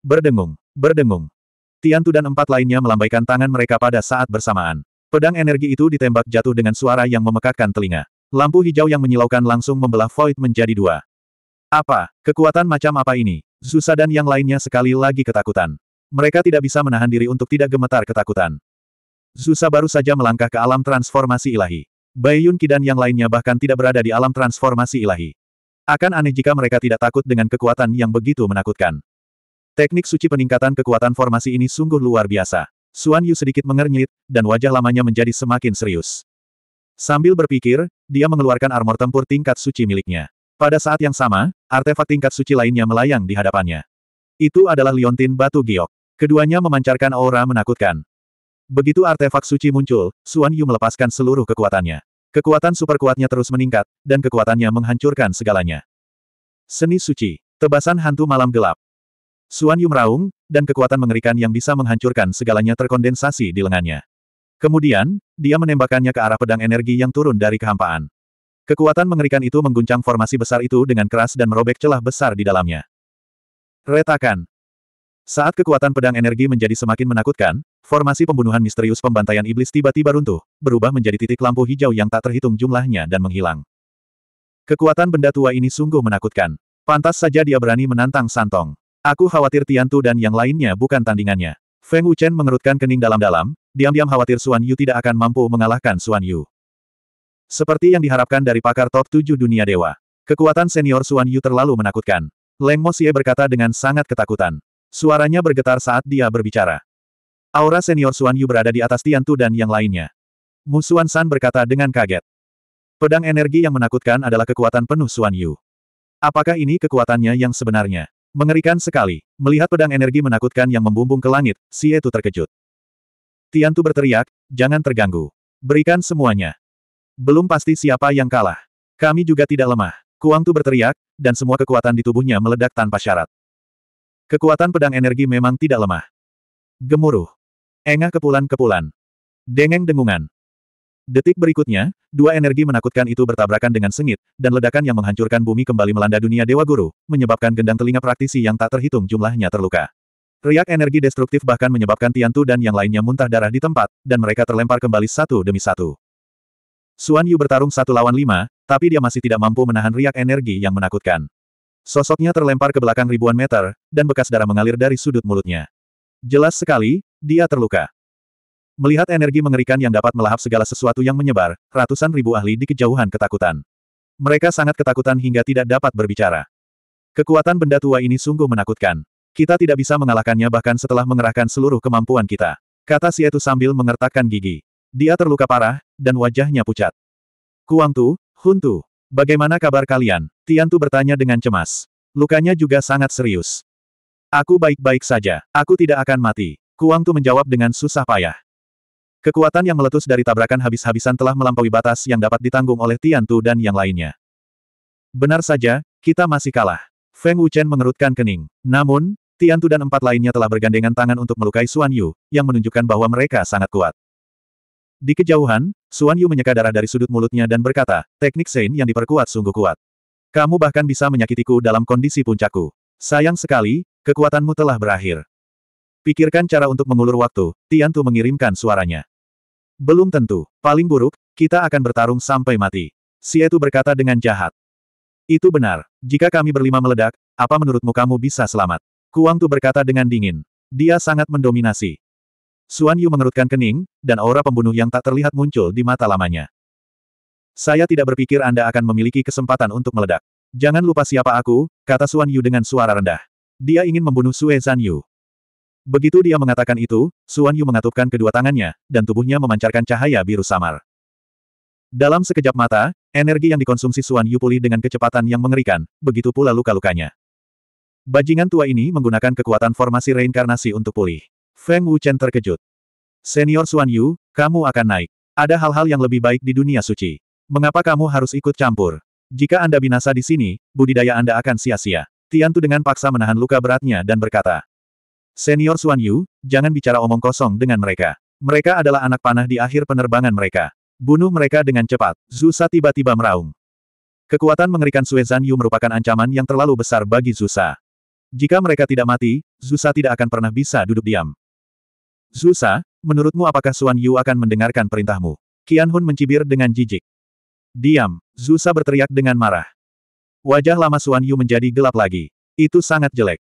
Berdengung, berdengung. Tiantu dan empat lainnya melambaikan tangan mereka pada saat bersamaan. Pedang energi itu ditembak jatuh dengan suara yang memekakkan telinga. Lampu hijau yang menyilaukan langsung membelah void menjadi dua. Apa? Kekuatan macam apa ini? Zusa dan yang lainnya sekali lagi ketakutan. Mereka tidak bisa menahan diri untuk tidak gemetar ketakutan. Zusa baru saja melangkah ke alam transformasi ilahi. Bai Yunqi dan yang lainnya bahkan tidak berada di alam transformasi ilahi. Akan aneh jika mereka tidak takut dengan kekuatan yang begitu menakutkan. Teknik suci peningkatan kekuatan formasi ini sungguh luar biasa. Suan Yu sedikit mengernyit, dan wajah lamanya menjadi semakin serius. Sambil berpikir, dia mengeluarkan armor tempur tingkat suci miliknya. Pada saat yang sama, artefak tingkat suci lainnya melayang di hadapannya. Itu adalah liontin batu giok. Keduanya memancarkan aura menakutkan. Begitu artefak suci muncul, Suan Yu melepaskan seluruh kekuatannya. Kekuatan super kuatnya terus meningkat, dan kekuatannya menghancurkan segalanya. Seni suci, tebasan hantu malam gelap. Suan Yu meraung, dan kekuatan mengerikan yang bisa menghancurkan segalanya terkondensasi di lengannya. Kemudian, dia menembakkannya ke arah pedang energi yang turun dari kehampaan. Kekuatan mengerikan itu mengguncang formasi besar itu dengan keras dan merobek celah besar di dalamnya. Retakan. Saat kekuatan pedang energi menjadi semakin menakutkan, formasi pembunuhan misterius pembantaian iblis tiba-tiba runtuh, berubah menjadi titik lampu hijau yang tak terhitung jumlahnya dan menghilang. Kekuatan benda tua ini sungguh menakutkan. Pantas saja dia berani menantang Santong. Aku khawatir Tiantu dan yang lainnya bukan tandingannya. Feng Wuchen mengerutkan kening dalam-dalam, diam-diam khawatir Suan Yu tidak akan mampu mengalahkan Suan Yu. Seperti yang diharapkan dari pakar top 7 dunia dewa. Kekuatan senior Suan Yu terlalu menakutkan. Leng Mo Xie berkata dengan sangat ketakutan. Suaranya bergetar saat dia berbicara. Aura senior Suan Yu berada di atas Tian Tu dan yang lainnya. Mu Suan San berkata dengan kaget. Pedang energi yang menakutkan adalah kekuatan penuh Suan Yu. Apakah ini kekuatannya yang sebenarnya? Mengerikan sekali. Melihat pedang energi menakutkan yang membumbung ke langit, Xie Tu terkejut. Tiantu berteriak, jangan terganggu. Berikan semuanya. Belum pasti siapa yang kalah. Kami juga tidak lemah. Kuang Tu berteriak, dan semua kekuatan di tubuhnya meledak tanpa syarat. Kekuatan pedang energi memang tidak lemah. Gemuruh. Engah kepulan-kepulan. Dengeng dengungan. Detik berikutnya, dua energi menakutkan itu bertabrakan dengan sengit, dan ledakan yang menghancurkan bumi kembali melanda dunia Dewa Guru, menyebabkan gendang telinga praktisi yang tak terhitung jumlahnya terluka. Riak energi destruktif bahkan menyebabkan Tiantu dan yang lainnya muntah darah di tempat, dan mereka terlempar kembali satu demi satu. Suan Yu bertarung satu lawan lima, tapi dia masih tidak mampu menahan riak energi yang menakutkan. Sosoknya terlempar ke belakang ribuan meter, dan bekas darah mengalir dari sudut mulutnya. Jelas sekali, dia terluka. Melihat energi mengerikan yang dapat melahap segala sesuatu yang menyebar, ratusan ribu ahli di kejauhan ketakutan. Mereka sangat ketakutan hingga tidak dapat berbicara. Kekuatan benda tua ini sungguh menakutkan. Kita tidak bisa mengalahkannya bahkan setelah mengerahkan seluruh kemampuan kita. Kata Sietu sambil mengertakkan gigi. Dia terluka parah, dan wajahnya pucat. Kuang Kuangtu, Huntu, bagaimana kabar kalian? Tian Tiantu bertanya dengan cemas. Lukanya juga sangat serius. Aku baik-baik saja, aku tidak akan mati. Kuang Tu menjawab dengan susah payah. Kekuatan yang meletus dari tabrakan habis-habisan telah melampaui batas yang dapat ditanggung oleh Tian Tiantu dan yang lainnya. Benar saja, kita masih kalah. Feng Wuchen mengerutkan kening. Namun, Tiantu dan empat lainnya telah bergandengan tangan untuk melukai Xuan Yu, yang menunjukkan bahwa mereka sangat kuat. Di kejauhan, Xuan Yu menyeka darah dari sudut mulutnya dan berkata, teknik Sein yang diperkuat sungguh kuat. Kamu bahkan bisa menyakitiku dalam kondisi puncakku. Sayang sekali, kekuatanmu telah berakhir. Pikirkan cara untuk mengulur waktu, Tiantu mengirimkan suaranya. Belum tentu, paling buruk, kita akan bertarung sampai mati. Si itu berkata dengan jahat. Itu benar, jika kami berlima meledak, apa menurutmu kamu bisa selamat? Kuang Tu berkata dengan dingin. Dia sangat mendominasi. Suan Yu mengerutkan kening, dan aura pembunuh yang tak terlihat muncul di mata lamanya. Saya tidak berpikir Anda akan memiliki kesempatan untuk meledak. Jangan lupa siapa aku, kata Suan Yu dengan suara rendah. Dia ingin membunuh Sue Zan Yu. Begitu dia mengatakan itu, Suan Yu mengatupkan kedua tangannya, dan tubuhnya memancarkan cahaya biru samar. Dalam sekejap mata, energi yang dikonsumsi Suan Yu pulih dengan kecepatan yang mengerikan, begitu pula luka-lukanya. Bajingan tua ini menggunakan kekuatan formasi reinkarnasi untuk pulih. Feng Wuchen terkejut. Senior Suan Yu, kamu akan naik. Ada hal-hal yang lebih baik di dunia suci. Mengapa kamu harus ikut campur? Jika Anda binasa di sini, budidaya Anda akan sia-sia. Tian Tu dengan paksa menahan luka beratnya dan berkata, Senior Suan Yu, jangan bicara omong kosong dengan mereka. Mereka adalah anak panah di akhir penerbangan mereka. Bunuh mereka dengan cepat. Zusa tiba-tiba meraung. Kekuatan mengerikan Sue Zan Yu merupakan ancaman yang terlalu besar bagi Zusa. Jika mereka tidak mati, Zusa tidak akan pernah bisa duduk diam. Zusa, menurutmu apakah Suan Yu akan mendengarkan perintahmu? Qian Hun mencibir dengan jijik. Diam, Zusa berteriak dengan marah. Wajah lama Suan Yu menjadi gelap lagi. Itu sangat jelek.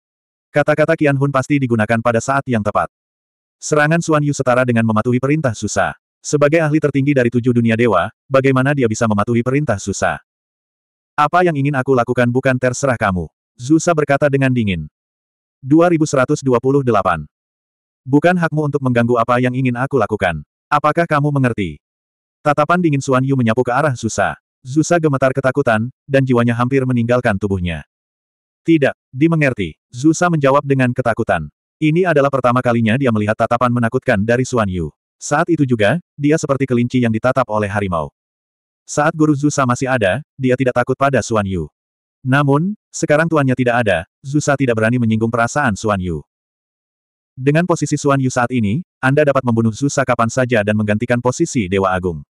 Kata-kata Qian Hun pasti digunakan pada saat yang tepat. Serangan Suan Yu setara dengan mematuhi perintah Zusa. Sebagai ahli tertinggi dari tujuh dunia dewa, bagaimana dia bisa mematuhi perintah Zusa? Apa yang ingin aku lakukan bukan terserah kamu. Zusa berkata dengan dingin. 2128. Bukan hakmu untuk mengganggu apa yang ingin aku lakukan. Apakah kamu mengerti? Tatapan dingin Suan Yu menyapu ke arah Zusa. Zusa gemetar ketakutan, dan jiwanya hampir meninggalkan tubuhnya. Tidak, dimengerti. Zusa menjawab dengan ketakutan. Ini adalah pertama kalinya dia melihat tatapan menakutkan dari Suan Yu. Saat itu juga, dia seperti kelinci yang ditatap oleh harimau. Saat Guru Zusa masih ada, dia tidak takut pada Suan Yu. Namun, sekarang tuannya tidak ada, Zusa tidak berani menyinggung perasaan Suan Yu. Dengan posisi Suan Yu saat ini, Anda dapat membunuh Zusa kapan saja dan menggantikan posisi Dewa Agung.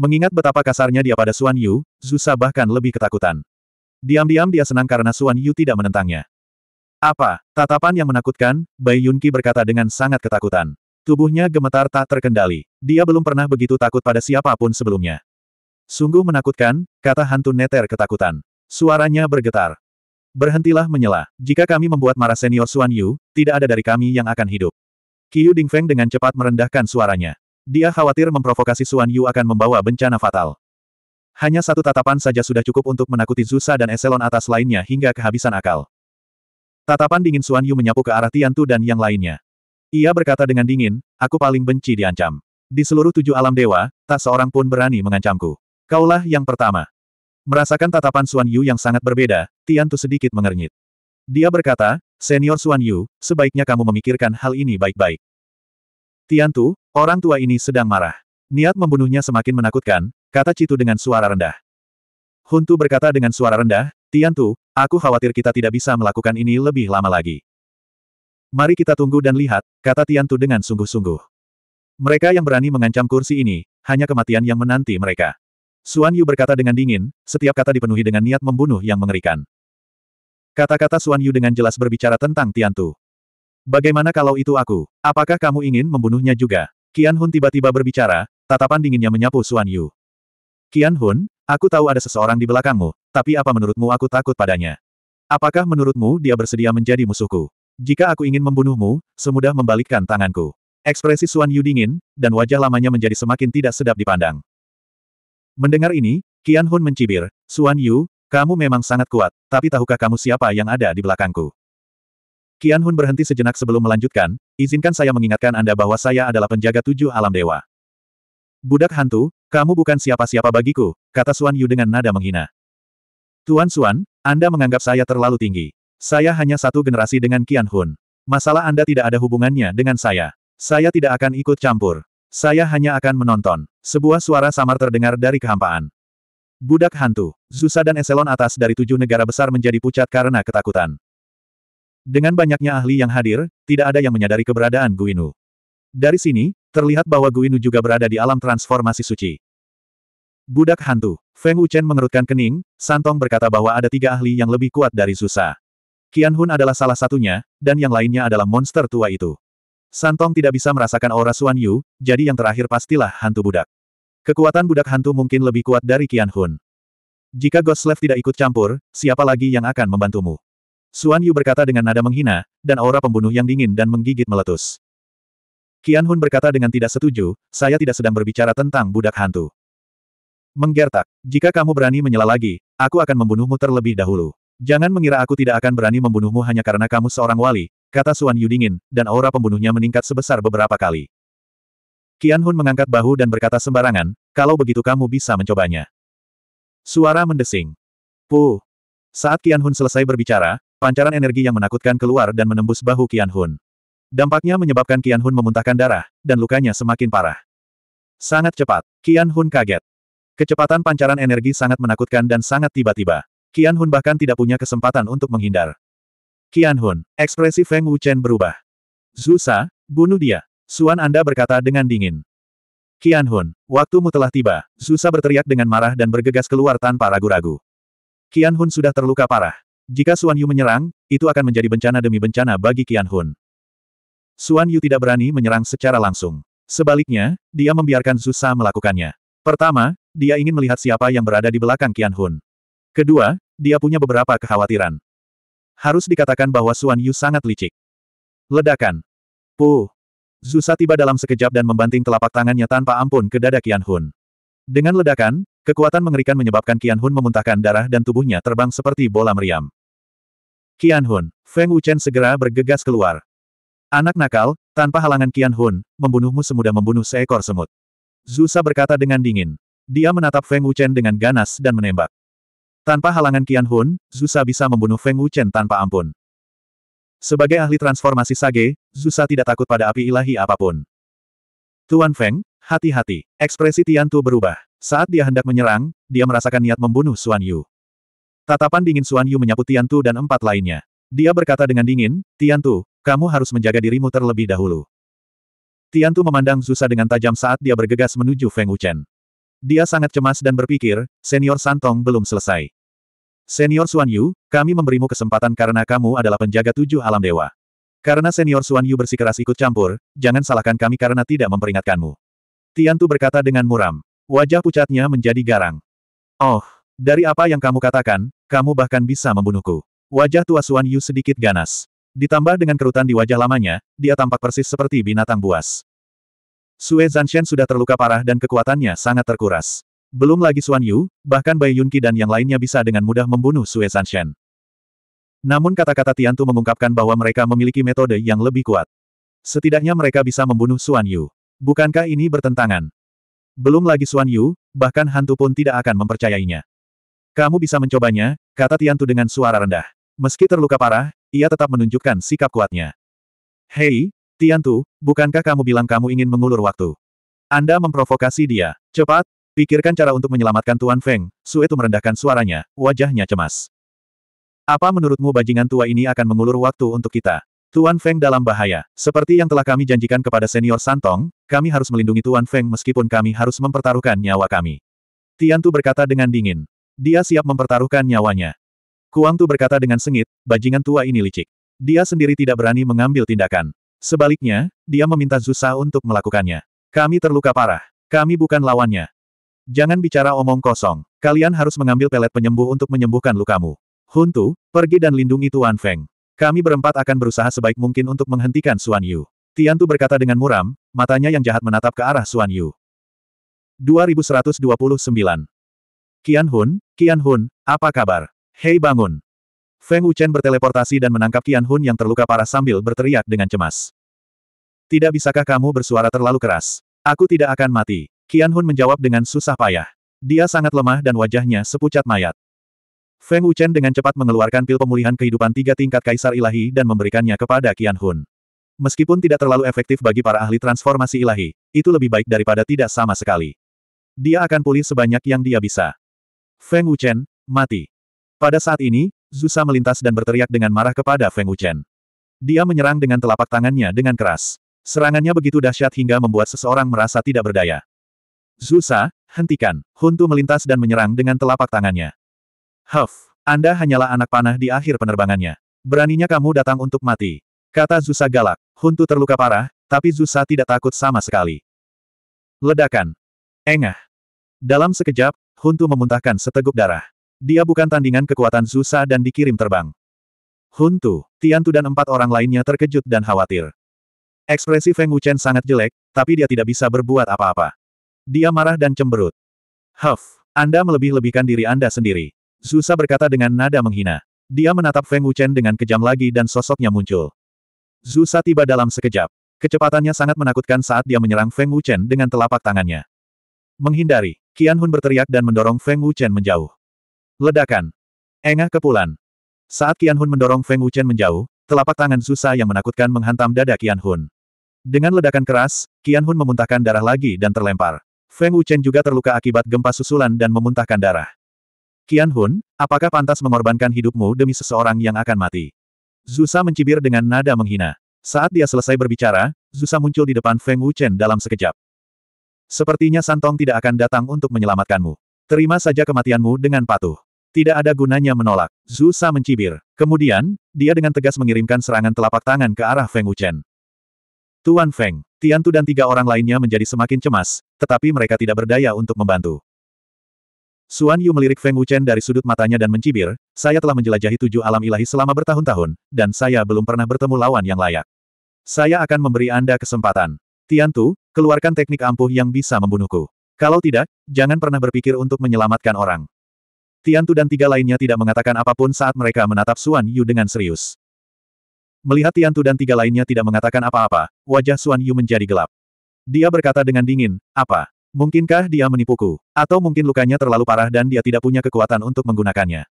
Mengingat betapa kasarnya dia pada Suan Yu, Zusa bahkan lebih ketakutan. Diam-diam dia senang karena Suan Yu tidak menentangnya. Apa? Tatapan yang menakutkan, Bai Yunqi berkata dengan sangat ketakutan. Tubuhnya gemetar tak terkendali. Dia belum pernah begitu takut pada siapapun sebelumnya. Sungguh menakutkan, kata hantu neter ketakutan. Suaranya bergetar. Berhentilah menyela. Jika kami membuat marah senior Xuan Yu, tidak ada dari kami yang akan hidup. Qiu Dingfeng dengan cepat merendahkan suaranya. Dia khawatir memprovokasi Xuan Yu akan membawa bencana fatal. Hanya satu tatapan saja sudah cukup untuk menakuti Zusa dan eselon atas lainnya hingga kehabisan akal. Tatapan dingin Xuan Yu menyapu ke arah Tian Tu dan yang lainnya. Ia berkata dengan dingin, aku paling benci diancam. Di seluruh tujuh alam dewa, tak seorang pun berani mengancamku. Kaulah yang pertama. Merasakan tatapan Xuan Yu yang sangat berbeda, Tian Tu sedikit mengernyit. Dia berkata, Senior Xuan Yu, sebaiknya kamu memikirkan hal ini baik-baik. Tian Tu, orang tua ini sedang marah. Niat membunuhnya semakin menakutkan, kata Citu dengan suara rendah. Huntu berkata dengan suara rendah, Tian Tu, aku khawatir kita tidak bisa melakukan ini lebih lama lagi. Mari kita tunggu dan lihat, kata Tian Tu dengan sungguh-sungguh. Mereka yang berani mengancam kursi ini, hanya kematian yang menanti mereka. Suan Yu berkata dengan dingin, setiap kata dipenuhi dengan niat membunuh yang mengerikan. Kata-kata Suan Yu dengan jelas berbicara tentang Tiantu. Bagaimana kalau itu aku? Apakah kamu ingin membunuhnya juga? Qian Hun tiba-tiba berbicara, tatapan dinginnya menyapu Suan Yu. Qian Hun, aku tahu ada seseorang di belakangmu, tapi apa menurutmu aku takut padanya? Apakah menurutmu dia bersedia menjadi musuhku? Jika aku ingin membunuhmu, semudah membalikkan tanganku. Ekspresi Suan Yu dingin, dan wajah lamanya menjadi semakin tidak sedap dipandang. Mendengar ini, Qian Hun mencibir, Suan Yu, kamu memang sangat kuat, tapi tahukah kamu siapa yang ada di belakangku? Qian Hun berhenti sejenak sebelum melanjutkan, izinkan saya mengingatkan Anda bahwa saya adalah penjaga tujuh alam dewa. Budak hantu, kamu bukan siapa-siapa bagiku, kata Suan Yu dengan nada menghina. Tuan Suan, Anda menganggap saya terlalu tinggi. Saya hanya satu generasi dengan Qian Hun. Masalah Anda tidak ada hubungannya dengan saya. Saya tidak akan ikut campur. Saya hanya akan menonton. Sebuah suara samar terdengar dari kehampaan. Budak hantu, Zusa dan eselon atas dari tujuh negara besar menjadi pucat karena ketakutan. Dengan banyaknya ahli yang hadir, tidak ada yang menyadari keberadaan Guinu. Dari sini, terlihat bahwa Guinu juga berada di alam transformasi suci. Budak hantu, Feng Wuchen mengerutkan kening, Santong berkata bahwa ada tiga ahli yang lebih kuat dari Zusa. Qian Hun adalah salah satunya, dan yang lainnya adalah monster tua itu. Santong tidak bisa merasakan aura Suan Yu, jadi yang terakhir pastilah hantu budak. Kekuatan budak hantu mungkin lebih kuat dari Qian Hun. Jika Ghost Left tidak ikut campur, siapa lagi yang akan membantumu? Suan Yu berkata dengan nada menghina, dan aura pembunuh yang dingin dan menggigit meletus. Qian Hun berkata dengan tidak setuju, saya tidak sedang berbicara tentang budak hantu. Menggertak, jika kamu berani menyela lagi, aku akan membunuhmu terlebih dahulu. Jangan mengira aku tidak akan berani membunuhmu hanya karena kamu seorang wali, kata Suan Yudingin, dan aura pembunuhnya meningkat sebesar beberapa kali. Qian Hun mengangkat bahu dan berkata sembarangan, kalau begitu kamu bisa mencobanya. Suara mendesing. Puh. Saat Qian Hun selesai berbicara, pancaran energi yang menakutkan keluar dan menembus bahu Qian Hun. Dampaknya menyebabkan Qian Hun memuntahkan darah, dan lukanya semakin parah. Sangat cepat, Qian Hun kaget. Kecepatan pancaran energi sangat menakutkan dan sangat tiba-tiba. Qian Hun bahkan tidak punya kesempatan untuk menghindar. Qianhun, ekspresi Feng Wuchen berubah. Zusa, bunuh dia. Suan Anda berkata dengan dingin. Qianhun, waktumu telah tiba. Zusa berteriak dengan marah dan bergegas keluar tanpa ragu-ragu. Qianhun sudah terluka parah. Jika Suan Yu menyerang, itu akan menjadi bencana demi bencana bagi Qianhun. Suan Yu tidak berani menyerang secara langsung. Sebaliknya, dia membiarkan Zusa melakukannya. Pertama, dia ingin melihat siapa yang berada di belakang Qian Hun. Kedua, dia punya beberapa kekhawatiran. Harus dikatakan bahwa Suan Yu sangat licik. Ledakan. Puh. Zusa tiba dalam sekejap dan membanting telapak tangannya tanpa ampun ke dada Qian Hun. Dengan ledakan, kekuatan mengerikan menyebabkan Qian Hun memuntahkan darah dan tubuhnya terbang seperti bola meriam. Qian Hun, Feng Wuchen segera bergegas keluar. Anak nakal, tanpa halangan Qian Hun, membunuhmu semudah membunuh seekor semut. Zusa berkata dengan dingin. Dia menatap Feng Wuchen dengan ganas dan menembak. Tanpa halangan Qian Hun, Zusa bisa membunuh Feng Wuchen tanpa ampun. Sebagai ahli transformasi Sage, Zusa tidak takut pada api ilahi apapun. Tuan Feng, hati-hati. Ekspresi Tian Tu berubah. Saat dia hendak menyerang, dia merasakan niat membunuh Xuan Yu. Tatapan dingin Xuan Yu menyapu Tian Tu dan empat lainnya. Dia berkata dengan dingin, Tian Tu, kamu harus menjaga dirimu terlebih dahulu. Tian Tu memandang Zusa dengan tajam saat dia bergegas menuju Feng Wuchen. Dia sangat cemas dan berpikir, senior Santong belum selesai. Senior Suan Yu, kami memberimu kesempatan karena kamu adalah penjaga tujuh alam dewa. Karena senior Suan Yu bersikeras ikut campur, jangan salahkan kami karena tidak memperingatkanmu. Tiantu berkata dengan muram. Wajah pucatnya menjadi garang. Oh, dari apa yang kamu katakan, kamu bahkan bisa membunuhku. Wajah tua Suan Yu sedikit ganas. Ditambah dengan kerutan di wajah lamanya, dia tampak persis seperti binatang buas. Sue Zanshen sudah terluka parah dan kekuatannya sangat terkuras. Belum lagi Suan Yu, bahkan Bai Yunqi dan yang lainnya bisa dengan mudah membunuh Sue Sanshen. Namun kata-kata Tiantu mengungkapkan bahwa mereka memiliki metode yang lebih kuat. Setidaknya mereka bisa membunuh Suan Yu. Bukankah ini bertentangan? Belum lagi Suan Yu, bahkan hantu pun tidak akan mempercayainya. Kamu bisa mencobanya, kata Tiantu dengan suara rendah. Meski terluka parah, ia tetap menunjukkan sikap kuatnya. Hei, Tiantu, bukankah kamu bilang kamu ingin mengulur waktu? Anda memprovokasi dia. Cepat, Pikirkan cara untuk menyelamatkan Tuan Feng, Sue itu merendahkan suaranya, wajahnya cemas. Apa menurutmu bajingan tua ini akan mengulur waktu untuk kita? Tuan Feng dalam bahaya. Seperti yang telah kami janjikan kepada senior Santong, kami harus melindungi Tuan Feng meskipun kami harus mempertaruhkan nyawa kami. Tian Tu berkata dengan dingin. Dia siap mempertaruhkan nyawanya. Kuang Tu berkata dengan sengit, bajingan tua ini licik. Dia sendiri tidak berani mengambil tindakan. Sebaliknya, dia meminta Zusa untuk melakukannya. Kami terluka parah. Kami bukan lawannya. Jangan bicara omong kosong. Kalian harus mengambil pelet penyembuh untuk menyembuhkan lukamu. Huntu, pergi dan lindungi Tuan Feng. Kami berempat akan berusaha sebaik mungkin untuk menghentikan Suan Yu. Tiantu berkata dengan muram, matanya yang jahat menatap ke arah Suan Yu. 2129. Qian Hun, Qian Hun, apa kabar? Hei bangun! Feng Wuchen berteleportasi dan menangkap Qian Hun yang terluka parah sambil berteriak dengan cemas. Tidak bisakah kamu bersuara terlalu keras? Aku tidak akan mati. Qian Hun menjawab dengan susah payah. Dia sangat lemah dan wajahnya sepucat mayat. Feng Wuchen dengan cepat mengeluarkan pil pemulihan kehidupan tiga tingkat kaisar ilahi dan memberikannya kepada Qian Hun. Meskipun tidak terlalu efektif bagi para ahli transformasi ilahi, itu lebih baik daripada tidak sama sekali. Dia akan pulih sebanyak yang dia bisa. Feng Wuchen, mati. Pada saat ini, Zusa melintas dan berteriak dengan marah kepada Feng Wuchen. Dia menyerang dengan telapak tangannya dengan keras. Serangannya begitu dahsyat hingga membuat seseorang merasa tidak berdaya. Zusa, hentikan. Huntu melintas dan menyerang dengan telapak tangannya. Huff, Anda hanyalah anak panah di akhir penerbangannya. Beraninya kamu datang untuk mati. Kata Zusa galak. Huntu terluka parah, tapi Zusa tidak takut sama sekali. Ledakan. Engah. Dalam sekejap, Huntu memuntahkan seteguk darah. Dia bukan tandingan kekuatan Zusa dan dikirim terbang. Huntu, Tiantu dan empat orang lainnya terkejut dan khawatir. Ekspresi Feng Wuchen sangat jelek, tapi dia tidak bisa berbuat apa-apa. Dia marah dan cemberut. Huff, Anda melebih-lebihkan diri Anda sendiri. Zusa berkata dengan nada menghina. Dia menatap Feng Wuchen dengan kejam lagi dan sosoknya muncul. Zusa tiba dalam sekejap. Kecepatannya sangat menakutkan saat dia menyerang Feng Wuchen dengan telapak tangannya. Menghindari, Qian Hun berteriak dan mendorong Feng Wuchen menjauh. Ledakan. Engah kepulan. Saat Qian Hun mendorong Feng Wuchen menjauh, telapak tangan Zusa yang menakutkan menghantam dada Qian Hun. Dengan ledakan keras, Qian Hun memuntahkan darah lagi dan terlempar. Feng Wuchen juga terluka akibat gempa susulan dan memuntahkan darah. Qian Hun, apakah pantas mengorbankan hidupmu demi seseorang yang akan mati? Zusa mencibir dengan nada menghina. Saat dia selesai berbicara, Zusa muncul di depan Feng Wuchen dalam sekejap. Sepertinya Santong tidak akan datang untuk menyelamatkanmu. Terima saja kematianmu dengan patuh. Tidak ada gunanya menolak. Zusa mencibir. Kemudian, dia dengan tegas mengirimkan serangan telapak tangan ke arah Feng Wuchen. Tuan Feng, Tian Tu dan tiga orang lainnya menjadi semakin cemas, tetapi mereka tidak berdaya untuk membantu. Suan Yu melirik Feng Wuchen dari sudut matanya dan mencibir, saya telah menjelajahi tujuh alam ilahi selama bertahun-tahun, dan saya belum pernah bertemu lawan yang layak. Saya akan memberi Anda kesempatan. Tian Tu, keluarkan teknik ampuh yang bisa membunuhku. Kalau tidak, jangan pernah berpikir untuk menyelamatkan orang. Tian Tu dan tiga lainnya tidak mengatakan apapun saat mereka menatap Suan Yu dengan serius. Melihat Tian Tu dan tiga lainnya tidak mengatakan apa-apa, wajah Suan Yu menjadi gelap. Dia berkata dengan dingin, apa? Mungkinkah dia menipuku? Atau mungkin lukanya terlalu parah dan dia tidak punya kekuatan untuk menggunakannya?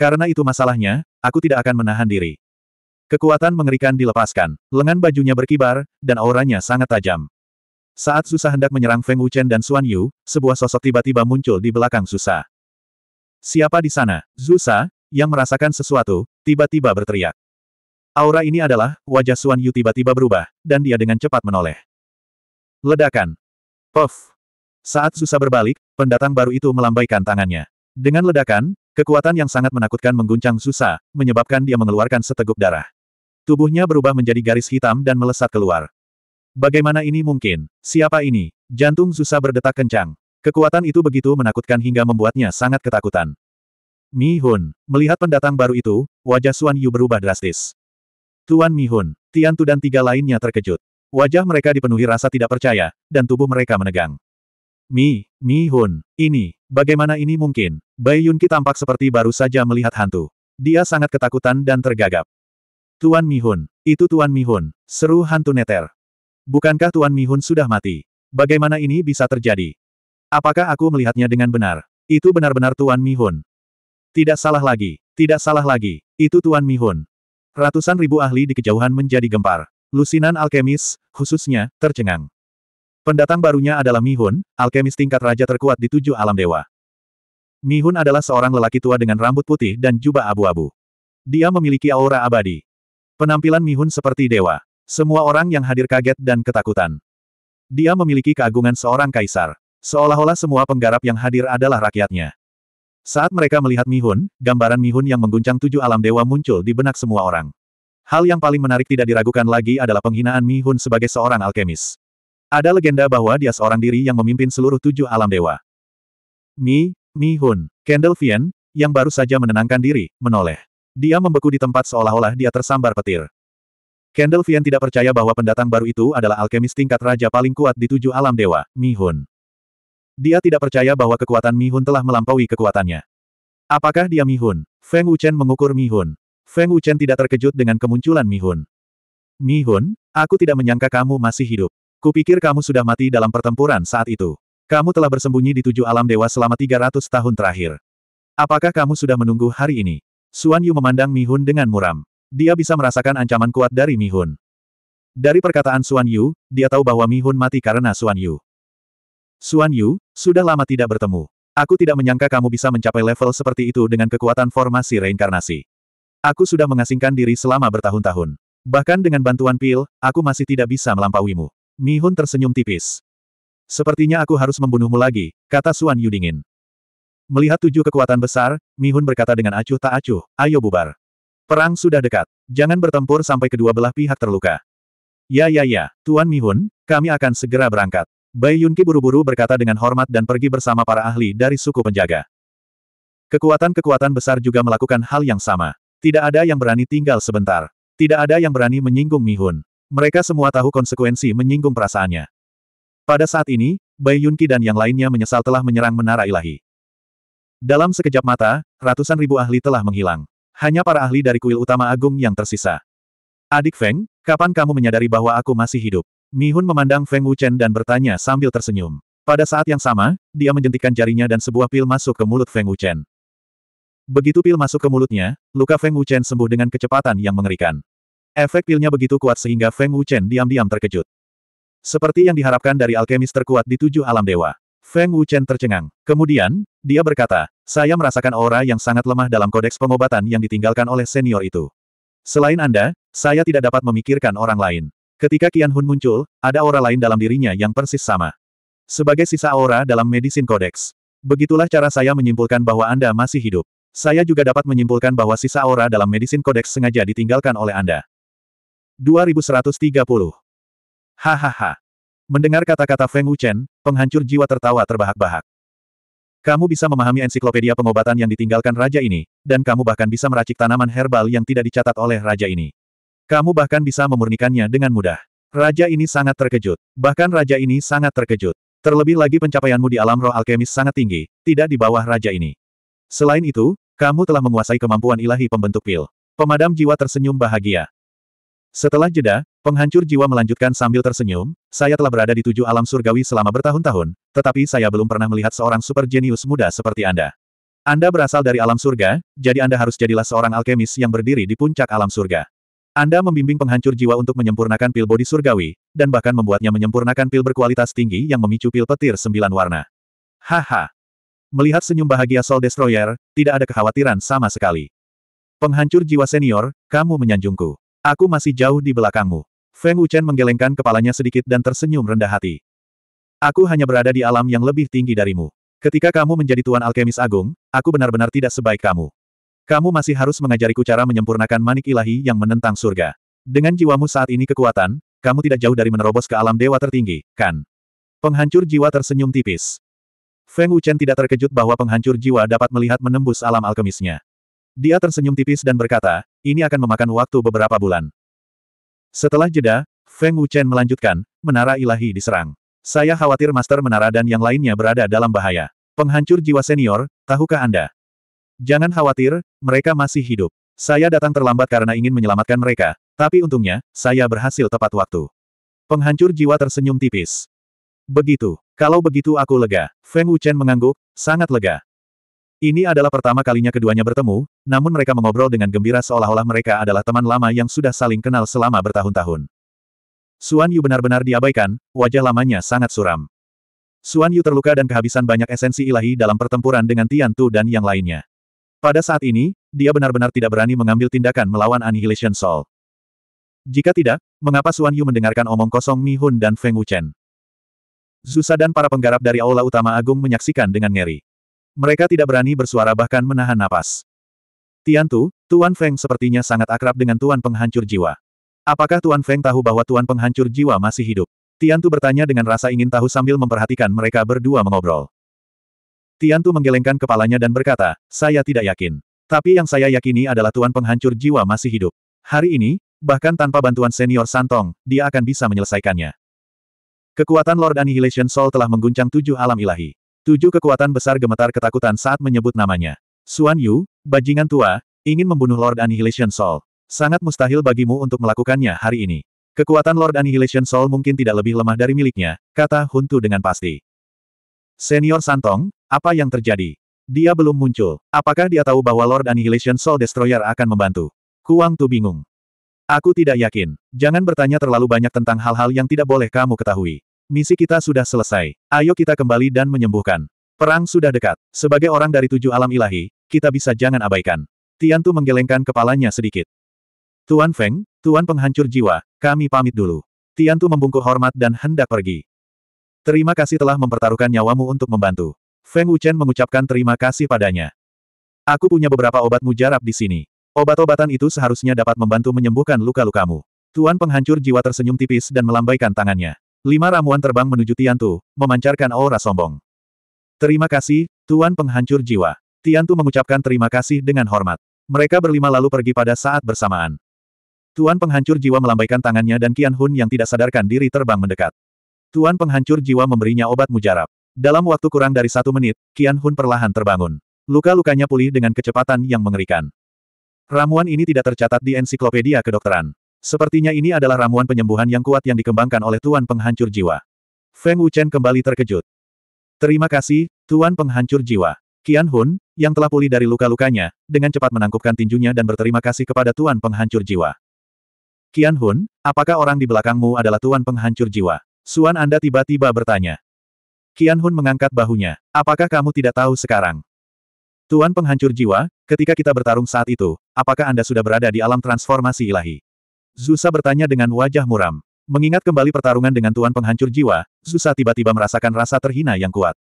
Karena itu masalahnya, aku tidak akan menahan diri. Kekuatan mengerikan dilepaskan, lengan bajunya berkibar, dan auranya sangat tajam. Saat Susa hendak menyerang Feng Wuchen dan Xuan Yu, sebuah sosok tiba-tiba muncul di belakang Susa. Siapa di sana? Susa, yang merasakan sesuatu, tiba-tiba berteriak. Aura ini adalah, wajah Xuan Yu tiba-tiba berubah, dan dia dengan cepat menoleh. Ledakan. Puff. Saat susah berbalik, pendatang baru itu melambaikan tangannya. Dengan ledakan, kekuatan yang sangat menakutkan mengguncang susah, menyebabkan dia mengeluarkan seteguk darah. Tubuhnya berubah menjadi garis hitam dan melesat keluar. Bagaimana ini mungkin? Siapa ini? Jantung susah berdetak kencang. Kekuatan itu begitu menakutkan hingga membuatnya sangat ketakutan. Mi Hun, melihat pendatang baru itu, wajah Suan Yu berubah drastis. Tuan Mi Hun, Tian Tu dan tiga lainnya terkejut. Wajah mereka dipenuhi rasa tidak percaya, dan tubuh mereka menegang. Mi, Mi Hun, ini, bagaimana ini mungkin? Bai Yunqi tampak seperti baru saja melihat hantu. Dia sangat ketakutan dan tergagap. Tuan Mi Hun, itu Tuan Mi Hun, seru hantu neter. Bukankah Tuan Mi Hun sudah mati? Bagaimana ini bisa terjadi? Apakah aku melihatnya dengan benar? Itu benar-benar Tuan Mi Hun. Tidak salah lagi, tidak salah lagi, itu Tuan Mi Hun. Ratusan ribu ahli di kejauhan menjadi gempar. Lusinan alkemis, khususnya, tercengang. Pendatang barunya adalah Mihun, alkemis tingkat raja terkuat di tujuh alam dewa. Mihun adalah seorang lelaki tua dengan rambut putih dan jubah abu-abu. Dia memiliki aura abadi. Penampilan Mihun seperti dewa. Semua orang yang hadir kaget dan ketakutan. Dia memiliki keagungan seorang kaisar. Seolah-olah semua penggarap yang hadir adalah rakyatnya. Saat mereka melihat Mihun, gambaran Mihun yang mengguncang tujuh alam dewa muncul di benak semua orang. Hal yang paling menarik tidak diragukan lagi adalah penghinaan Mi Hun sebagai seorang alkemis. Ada legenda bahwa dia seorang diri yang memimpin seluruh tujuh alam dewa. Mi, Mi Hun, Kendall Vian, yang baru saja menenangkan diri, menoleh. Dia membeku di tempat seolah-olah dia tersambar petir. Kendall Vian tidak percaya bahwa pendatang baru itu adalah alkemis tingkat raja paling kuat di tujuh alam dewa, Mi Hun. Dia tidak percaya bahwa kekuatan Mi Hun telah melampaui kekuatannya. Apakah dia Mi Hun? Feng Wuchen mengukur Mi Hun. Feng Wuchen tidak terkejut dengan kemunculan Mi Mi Mihun, aku tidak menyangka kamu masih hidup. Kupikir kamu sudah mati dalam pertempuran saat itu. Kamu telah bersembunyi di tujuh alam dewa selama 300 tahun terakhir. Apakah kamu sudah menunggu hari ini? Suan Yu memandang Mihun dengan muram. Dia bisa merasakan ancaman kuat dari Mi Mihun. Dari perkataan Suan Yu, dia tahu bahwa Mi Mihun mati karena Suan Yu. Suan Yu, sudah lama tidak bertemu. Aku tidak menyangka kamu bisa mencapai level seperti itu dengan kekuatan formasi reinkarnasi. Aku sudah mengasingkan diri selama bertahun-tahun. Bahkan dengan bantuan pil, aku masih tidak bisa melampauimu. Mihun tersenyum tipis. Sepertinya aku harus membunuhmu lagi, kata Suan Yu dingin. Melihat tujuh kekuatan besar, mi Mihun berkata dengan acuh tak acuh, ayo bubar. Perang sudah dekat. Jangan bertempur sampai kedua belah pihak terluka. Ya ya ya, Tuan Mihun, kami akan segera berangkat. Bai Yunki buru-buru berkata dengan hormat dan pergi bersama para ahli dari suku penjaga. Kekuatan-kekuatan besar juga melakukan hal yang sama. Tidak ada yang berani tinggal sebentar. Tidak ada yang berani menyinggung Mi Mihun. Mereka semua tahu konsekuensi menyinggung perasaannya. Pada saat ini, Bai Yunqi dan yang lainnya menyesal telah menyerang menara ilahi. Dalam sekejap mata, ratusan ribu ahli telah menghilang. Hanya para ahli dari kuil utama agung yang tersisa. Adik Feng, kapan kamu menyadari bahwa aku masih hidup? Mi Mihun memandang Feng Wuchen dan bertanya sambil tersenyum. Pada saat yang sama, dia menjentikan jarinya dan sebuah pil masuk ke mulut Feng Wuchen. Begitu pil masuk ke mulutnya, luka Feng Wuchen sembuh dengan kecepatan yang mengerikan. Efek pilnya begitu kuat sehingga Feng Wuchen diam-diam terkejut. Seperti yang diharapkan dari alkemis terkuat di tujuh alam dewa. Feng Wuchen tercengang. Kemudian, dia berkata, saya merasakan aura yang sangat lemah dalam kodeks pengobatan yang ditinggalkan oleh senior itu. Selain Anda, saya tidak dapat memikirkan orang lain. Ketika Qian Hun muncul, ada aura lain dalam dirinya yang persis sama. Sebagai sisa aura dalam medisin kodeks. Begitulah cara saya menyimpulkan bahwa Anda masih hidup. Saya juga dapat menyimpulkan bahwa sisa aura dalam medisin kodeks sengaja ditinggalkan oleh Anda. 2130. Hahaha. Mendengar kata-kata Feng Wuchen, penghancur jiwa tertawa terbahak-bahak. Kamu bisa memahami ensiklopedia pengobatan yang ditinggalkan raja ini, dan kamu bahkan bisa meracik tanaman herbal yang tidak dicatat oleh raja ini. Kamu bahkan bisa memurnikannya dengan mudah. Raja ini sangat terkejut. Bahkan raja ini sangat terkejut. Terlebih lagi pencapaianmu di alam roh alkemis sangat tinggi, tidak di bawah raja ini. Selain itu, kamu telah menguasai kemampuan ilahi pembentuk pil. Pemadam jiwa tersenyum bahagia. Setelah jeda, penghancur jiwa melanjutkan sambil tersenyum, saya telah berada di tujuh alam surgawi selama bertahun-tahun, tetapi saya belum pernah melihat seorang super jenius muda seperti Anda. Anda berasal dari alam surga, jadi Anda harus jadilah seorang alkemis yang berdiri di puncak alam surga. Anda membimbing penghancur jiwa untuk menyempurnakan pil bodi surgawi, dan bahkan membuatnya menyempurnakan pil berkualitas tinggi yang memicu pil petir sembilan warna. Haha. Melihat senyum bahagia Soul Destroyer, tidak ada kekhawatiran sama sekali. Penghancur jiwa senior, kamu menyanjungku. Aku masih jauh di belakangmu. Feng Wuchen menggelengkan kepalanya sedikit dan tersenyum rendah hati. Aku hanya berada di alam yang lebih tinggi darimu. Ketika kamu menjadi Tuan Alkemis Agung, aku benar-benar tidak sebaik kamu. Kamu masih harus mengajariku cara menyempurnakan manik ilahi yang menentang surga. Dengan jiwamu saat ini kekuatan, kamu tidak jauh dari menerobos ke alam dewa tertinggi, kan? Penghancur jiwa tersenyum tipis. Feng Wuchen tidak terkejut bahwa penghancur jiwa dapat melihat menembus alam alkemisnya. Dia tersenyum tipis dan berkata, ini akan memakan waktu beberapa bulan. Setelah jeda, Feng Wuchen melanjutkan, menara ilahi diserang. Saya khawatir Master Menara dan yang lainnya berada dalam bahaya. Penghancur jiwa senior, tahukah Anda? Jangan khawatir, mereka masih hidup. Saya datang terlambat karena ingin menyelamatkan mereka, tapi untungnya, saya berhasil tepat waktu. Penghancur jiwa tersenyum tipis. Begitu. Kalau begitu aku lega. Feng Wuchen mengangguk, sangat lega. Ini adalah pertama kalinya keduanya bertemu, namun mereka mengobrol dengan gembira seolah-olah mereka adalah teman lama yang sudah saling kenal selama bertahun-tahun. Suan Yu benar-benar diabaikan, wajah lamanya sangat suram. Suan Yu terluka dan kehabisan banyak esensi ilahi dalam pertempuran dengan Tian Tu dan yang lainnya. Pada saat ini, dia benar-benar tidak berani mengambil tindakan melawan Annihilation Soul. Jika tidak, mengapa Suan Yu mendengarkan omong kosong Mi Hun dan Feng Wuchen? Zusa dan para penggarap dari Aula Utama Agung menyaksikan dengan ngeri. Mereka tidak berani bersuara bahkan menahan napas. Tiantu, Tuan Feng sepertinya sangat akrab dengan Tuan Penghancur Jiwa. Apakah Tuan Feng tahu bahwa Tuan Penghancur Jiwa masih hidup? Tiantu bertanya dengan rasa ingin tahu sambil memperhatikan mereka berdua mengobrol. Tiantu menggelengkan kepalanya dan berkata, saya tidak yakin. Tapi yang saya yakini adalah Tuan Penghancur Jiwa masih hidup. Hari ini, bahkan tanpa bantuan senior Santong, dia akan bisa menyelesaikannya. Kekuatan Lord Annihilation Soul telah mengguncang tujuh alam ilahi. Tujuh kekuatan besar gemetar ketakutan saat menyebut namanya. Suan Yu, bajingan tua, ingin membunuh Lord Annihilation Soul. Sangat mustahil bagimu untuk melakukannya hari ini. Kekuatan Lord Annihilation Soul mungkin tidak lebih lemah dari miliknya, kata Huntu dengan pasti. Senior Santong, apa yang terjadi? Dia belum muncul. Apakah dia tahu bahwa Lord Annihilation Soul Destroyer akan membantu? Kuang Tu bingung. Aku tidak yakin. Jangan bertanya terlalu banyak tentang hal-hal yang tidak boleh kamu ketahui. Misi kita sudah selesai. Ayo kita kembali dan menyembuhkan. Perang sudah dekat. Sebagai orang dari tujuh alam ilahi, kita bisa jangan abaikan. Tiantu menggelengkan kepalanya sedikit. Tuan Feng, Tuan penghancur jiwa, kami pamit dulu. Tiantu membungkuk hormat dan hendak pergi. Terima kasih telah mempertaruhkan nyawamu untuk membantu. Feng Wuchen mengucapkan terima kasih padanya. Aku punya beberapa obat mujarab di sini. Obat-obatan itu seharusnya dapat membantu menyembuhkan luka-lukamu. Tuan penghancur jiwa tersenyum tipis dan melambaikan tangannya. Lima ramuan terbang menuju Tian Tu, memancarkan aura sombong. Terima kasih, Tuan Penghancur Jiwa. Tian Tu mengucapkan terima kasih dengan hormat. Mereka berlima lalu pergi pada saat bersamaan. Tuan Penghancur Jiwa melambaikan tangannya dan Kian Hun yang tidak sadarkan diri terbang mendekat. Tuan Penghancur Jiwa memberinya obat mujarab. Dalam waktu kurang dari satu menit, Kian Hun perlahan terbangun. Luka-lukanya pulih dengan kecepatan yang mengerikan. Ramuan ini tidak tercatat di ensiklopedia kedokteran. Sepertinya ini adalah ramuan penyembuhan yang kuat yang dikembangkan oleh Tuan Penghancur Jiwa. Feng Wuchen kembali terkejut. Terima kasih, Tuan Penghancur Jiwa. Qian Hun, yang telah pulih dari luka-lukanya, dengan cepat menangkupkan tinjunya dan berterima kasih kepada Tuan Penghancur Jiwa. Qian Hun, apakah orang di belakangmu adalah Tuan Penghancur Jiwa? Suan Anda tiba-tiba bertanya. Qian Hun mengangkat bahunya. Apakah kamu tidak tahu sekarang? Tuan Penghancur Jiwa, ketika kita bertarung saat itu, apakah Anda sudah berada di alam transformasi ilahi? Zusa bertanya dengan wajah muram. Mengingat kembali pertarungan dengan Tuan Penghancur Jiwa, Zusa tiba-tiba merasakan rasa terhina yang kuat.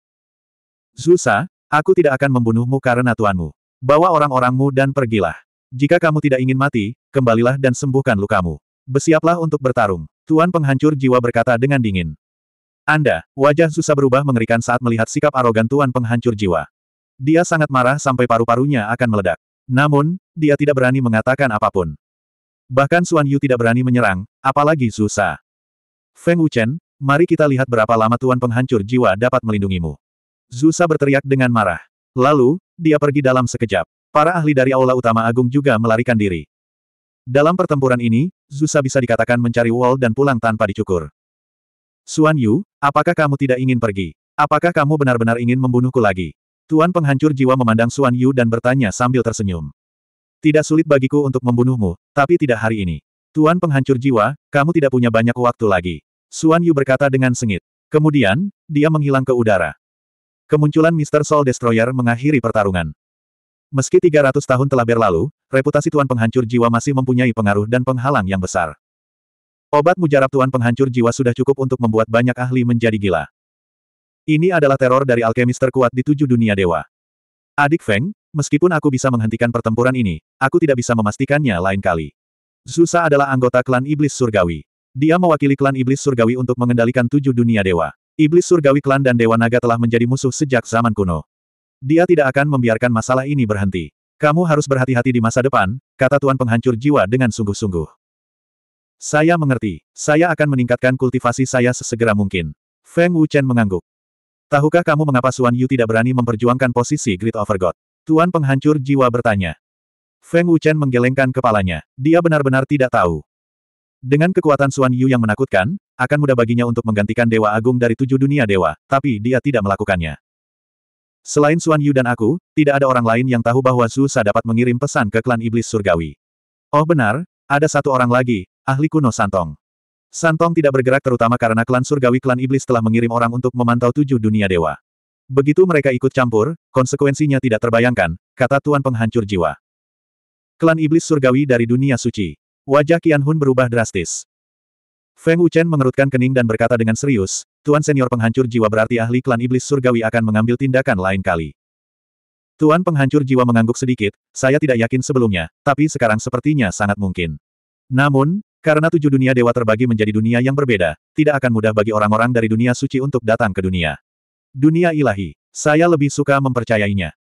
Zusa, aku tidak akan membunuhmu karena tuanmu. Bawa orang-orangmu dan pergilah. Jika kamu tidak ingin mati, kembalilah dan sembuhkan lukamu. Bersiaplah untuk bertarung. Tuan Penghancur Jiwa berkata dengan dingin. Anda, wajah Zusa berubah mengerikan saat melihat sikap arogan Tuan Penghancur Jiwa. Dia sangat marah sampai paru-parunya akan meledak. Namun, dia tidak berani mengatakan apapun. Bahkan Suan Yu tidak berani menyerang, apalagi Zusa. Feng Wuchen, mari kita lihat berapa lama Tuan Penghancur Jiwa dapat melindungimu. Zusa berteriak dengan marah. Lalu, dia pergi dalam sekejap. Para ahli dari Aula Utama Agung juga melarikan diri. Dalam pertempuran ini, Zusa bisa dikatakan mencari wall dan pulang tanpa dicukur. Suan Yu, apakah kamu tidak ingin pergi? Apakah kamu benar-benar ingin membunuhku lagi? Tuan Penghancur Jiwa memandang Suan Yu dan bertanya sambil tersenyum. Tidak sulit bagiku untuk membunuhmu, tapi tidak hari ini. Tuan penghancur jiwa, kamu tidak punya banyak waktu lagi. Suan Yu berkata dengan sengit. Kemudian, dia menghilang ke udara. Kemunculan Mr. Soul Destroyer mengakhiri pertarungan. Meski 300 tahun telah berlalu, reputasi Tuan Penghancur Jiwa masih mempunyai pengaruh dan penghalang yang besar. Obat mujarab Tuan Penghancur Jiwa sudah cukup untuk membuat banyak ahli menjadi gila. Ini adalah teror dari alkemis terkuat di tujuh dunia dewa. Adik Feng, Meskipun aku bisa menghentikan pertempuran ini, aku tidak bisa memastikannya lain kali. Zusa adalah anggota klan Iblis Surgawi. Dia mewakili klan Iblis Surgawi untuk mengendalikan tujuh dunia dewa. Iblis Surgawi klan dan Dewa Naga telah menjadi musuh sejak zaman kuno. Dia tidak akan membiarkan masalah ini berhenti. Kamu harus berhati-hati di masa depan, kata Tuan Penghancur Jiwa dengan sungguh-sungguh. Saya mengerti. Saya akan meningkatkan kultivasi saya sesegera mungkin. Feng Wuchen mengangguk. Tahukah kamu mengapa Suan Yu tidak berani memperjuangkan posisi Great Over God? Tuan penghancur jiwa bertanya. Feng Wuchen menggelengkan kepalanya. Dia benar-benar tidak tahu. Dengan kekuatan Xuan Yu yang menakutkan, akan mudah baginya untuk menggantikan Dewa Agung dari tujuh dunia dewa, tapi dia tidak melakukannya. Selain Xuan Yu dan aku, tidak ada orang lain yang tahu bahwa Su Sa dapat mengirim pesan ke klan iblis surgawi. Oh benar, ada satu orang lagi, ahli kuno Santong. Santong tidak bergerak terutama karena klan surgawi klan iblis telah mengirim orang untuk memantau tujuh dunia dewa. Begitu mereka ikut campur, konsekuensinya tidak terbayangkan, kata Tuan Penghancur Jiwa. Klan Iblis Surgawi dari Dunia Suci. Wajah kian Hun berubah drastis. Feng Wuchen mengerutkan kening dan berkata dengan serius, Tuan Senior Penghancur Jiwa berarti ahli klan Iblis Surgawi akan mengambil tindakan lain kali. Tuan Penghancur Jiwa mengangguk sedikit, saya tidak yakin sebelumnya, tapi sekarang sepertinya sangat mungkin. Namun, karena tujuh dunia dewa terbagi menjadi dunia yang berbeda, tidak akan mudah bagi orang-orang dari dunia suci untuk datang ke dunia. Dunia ilahi. Saya lebih suka mempercayainya.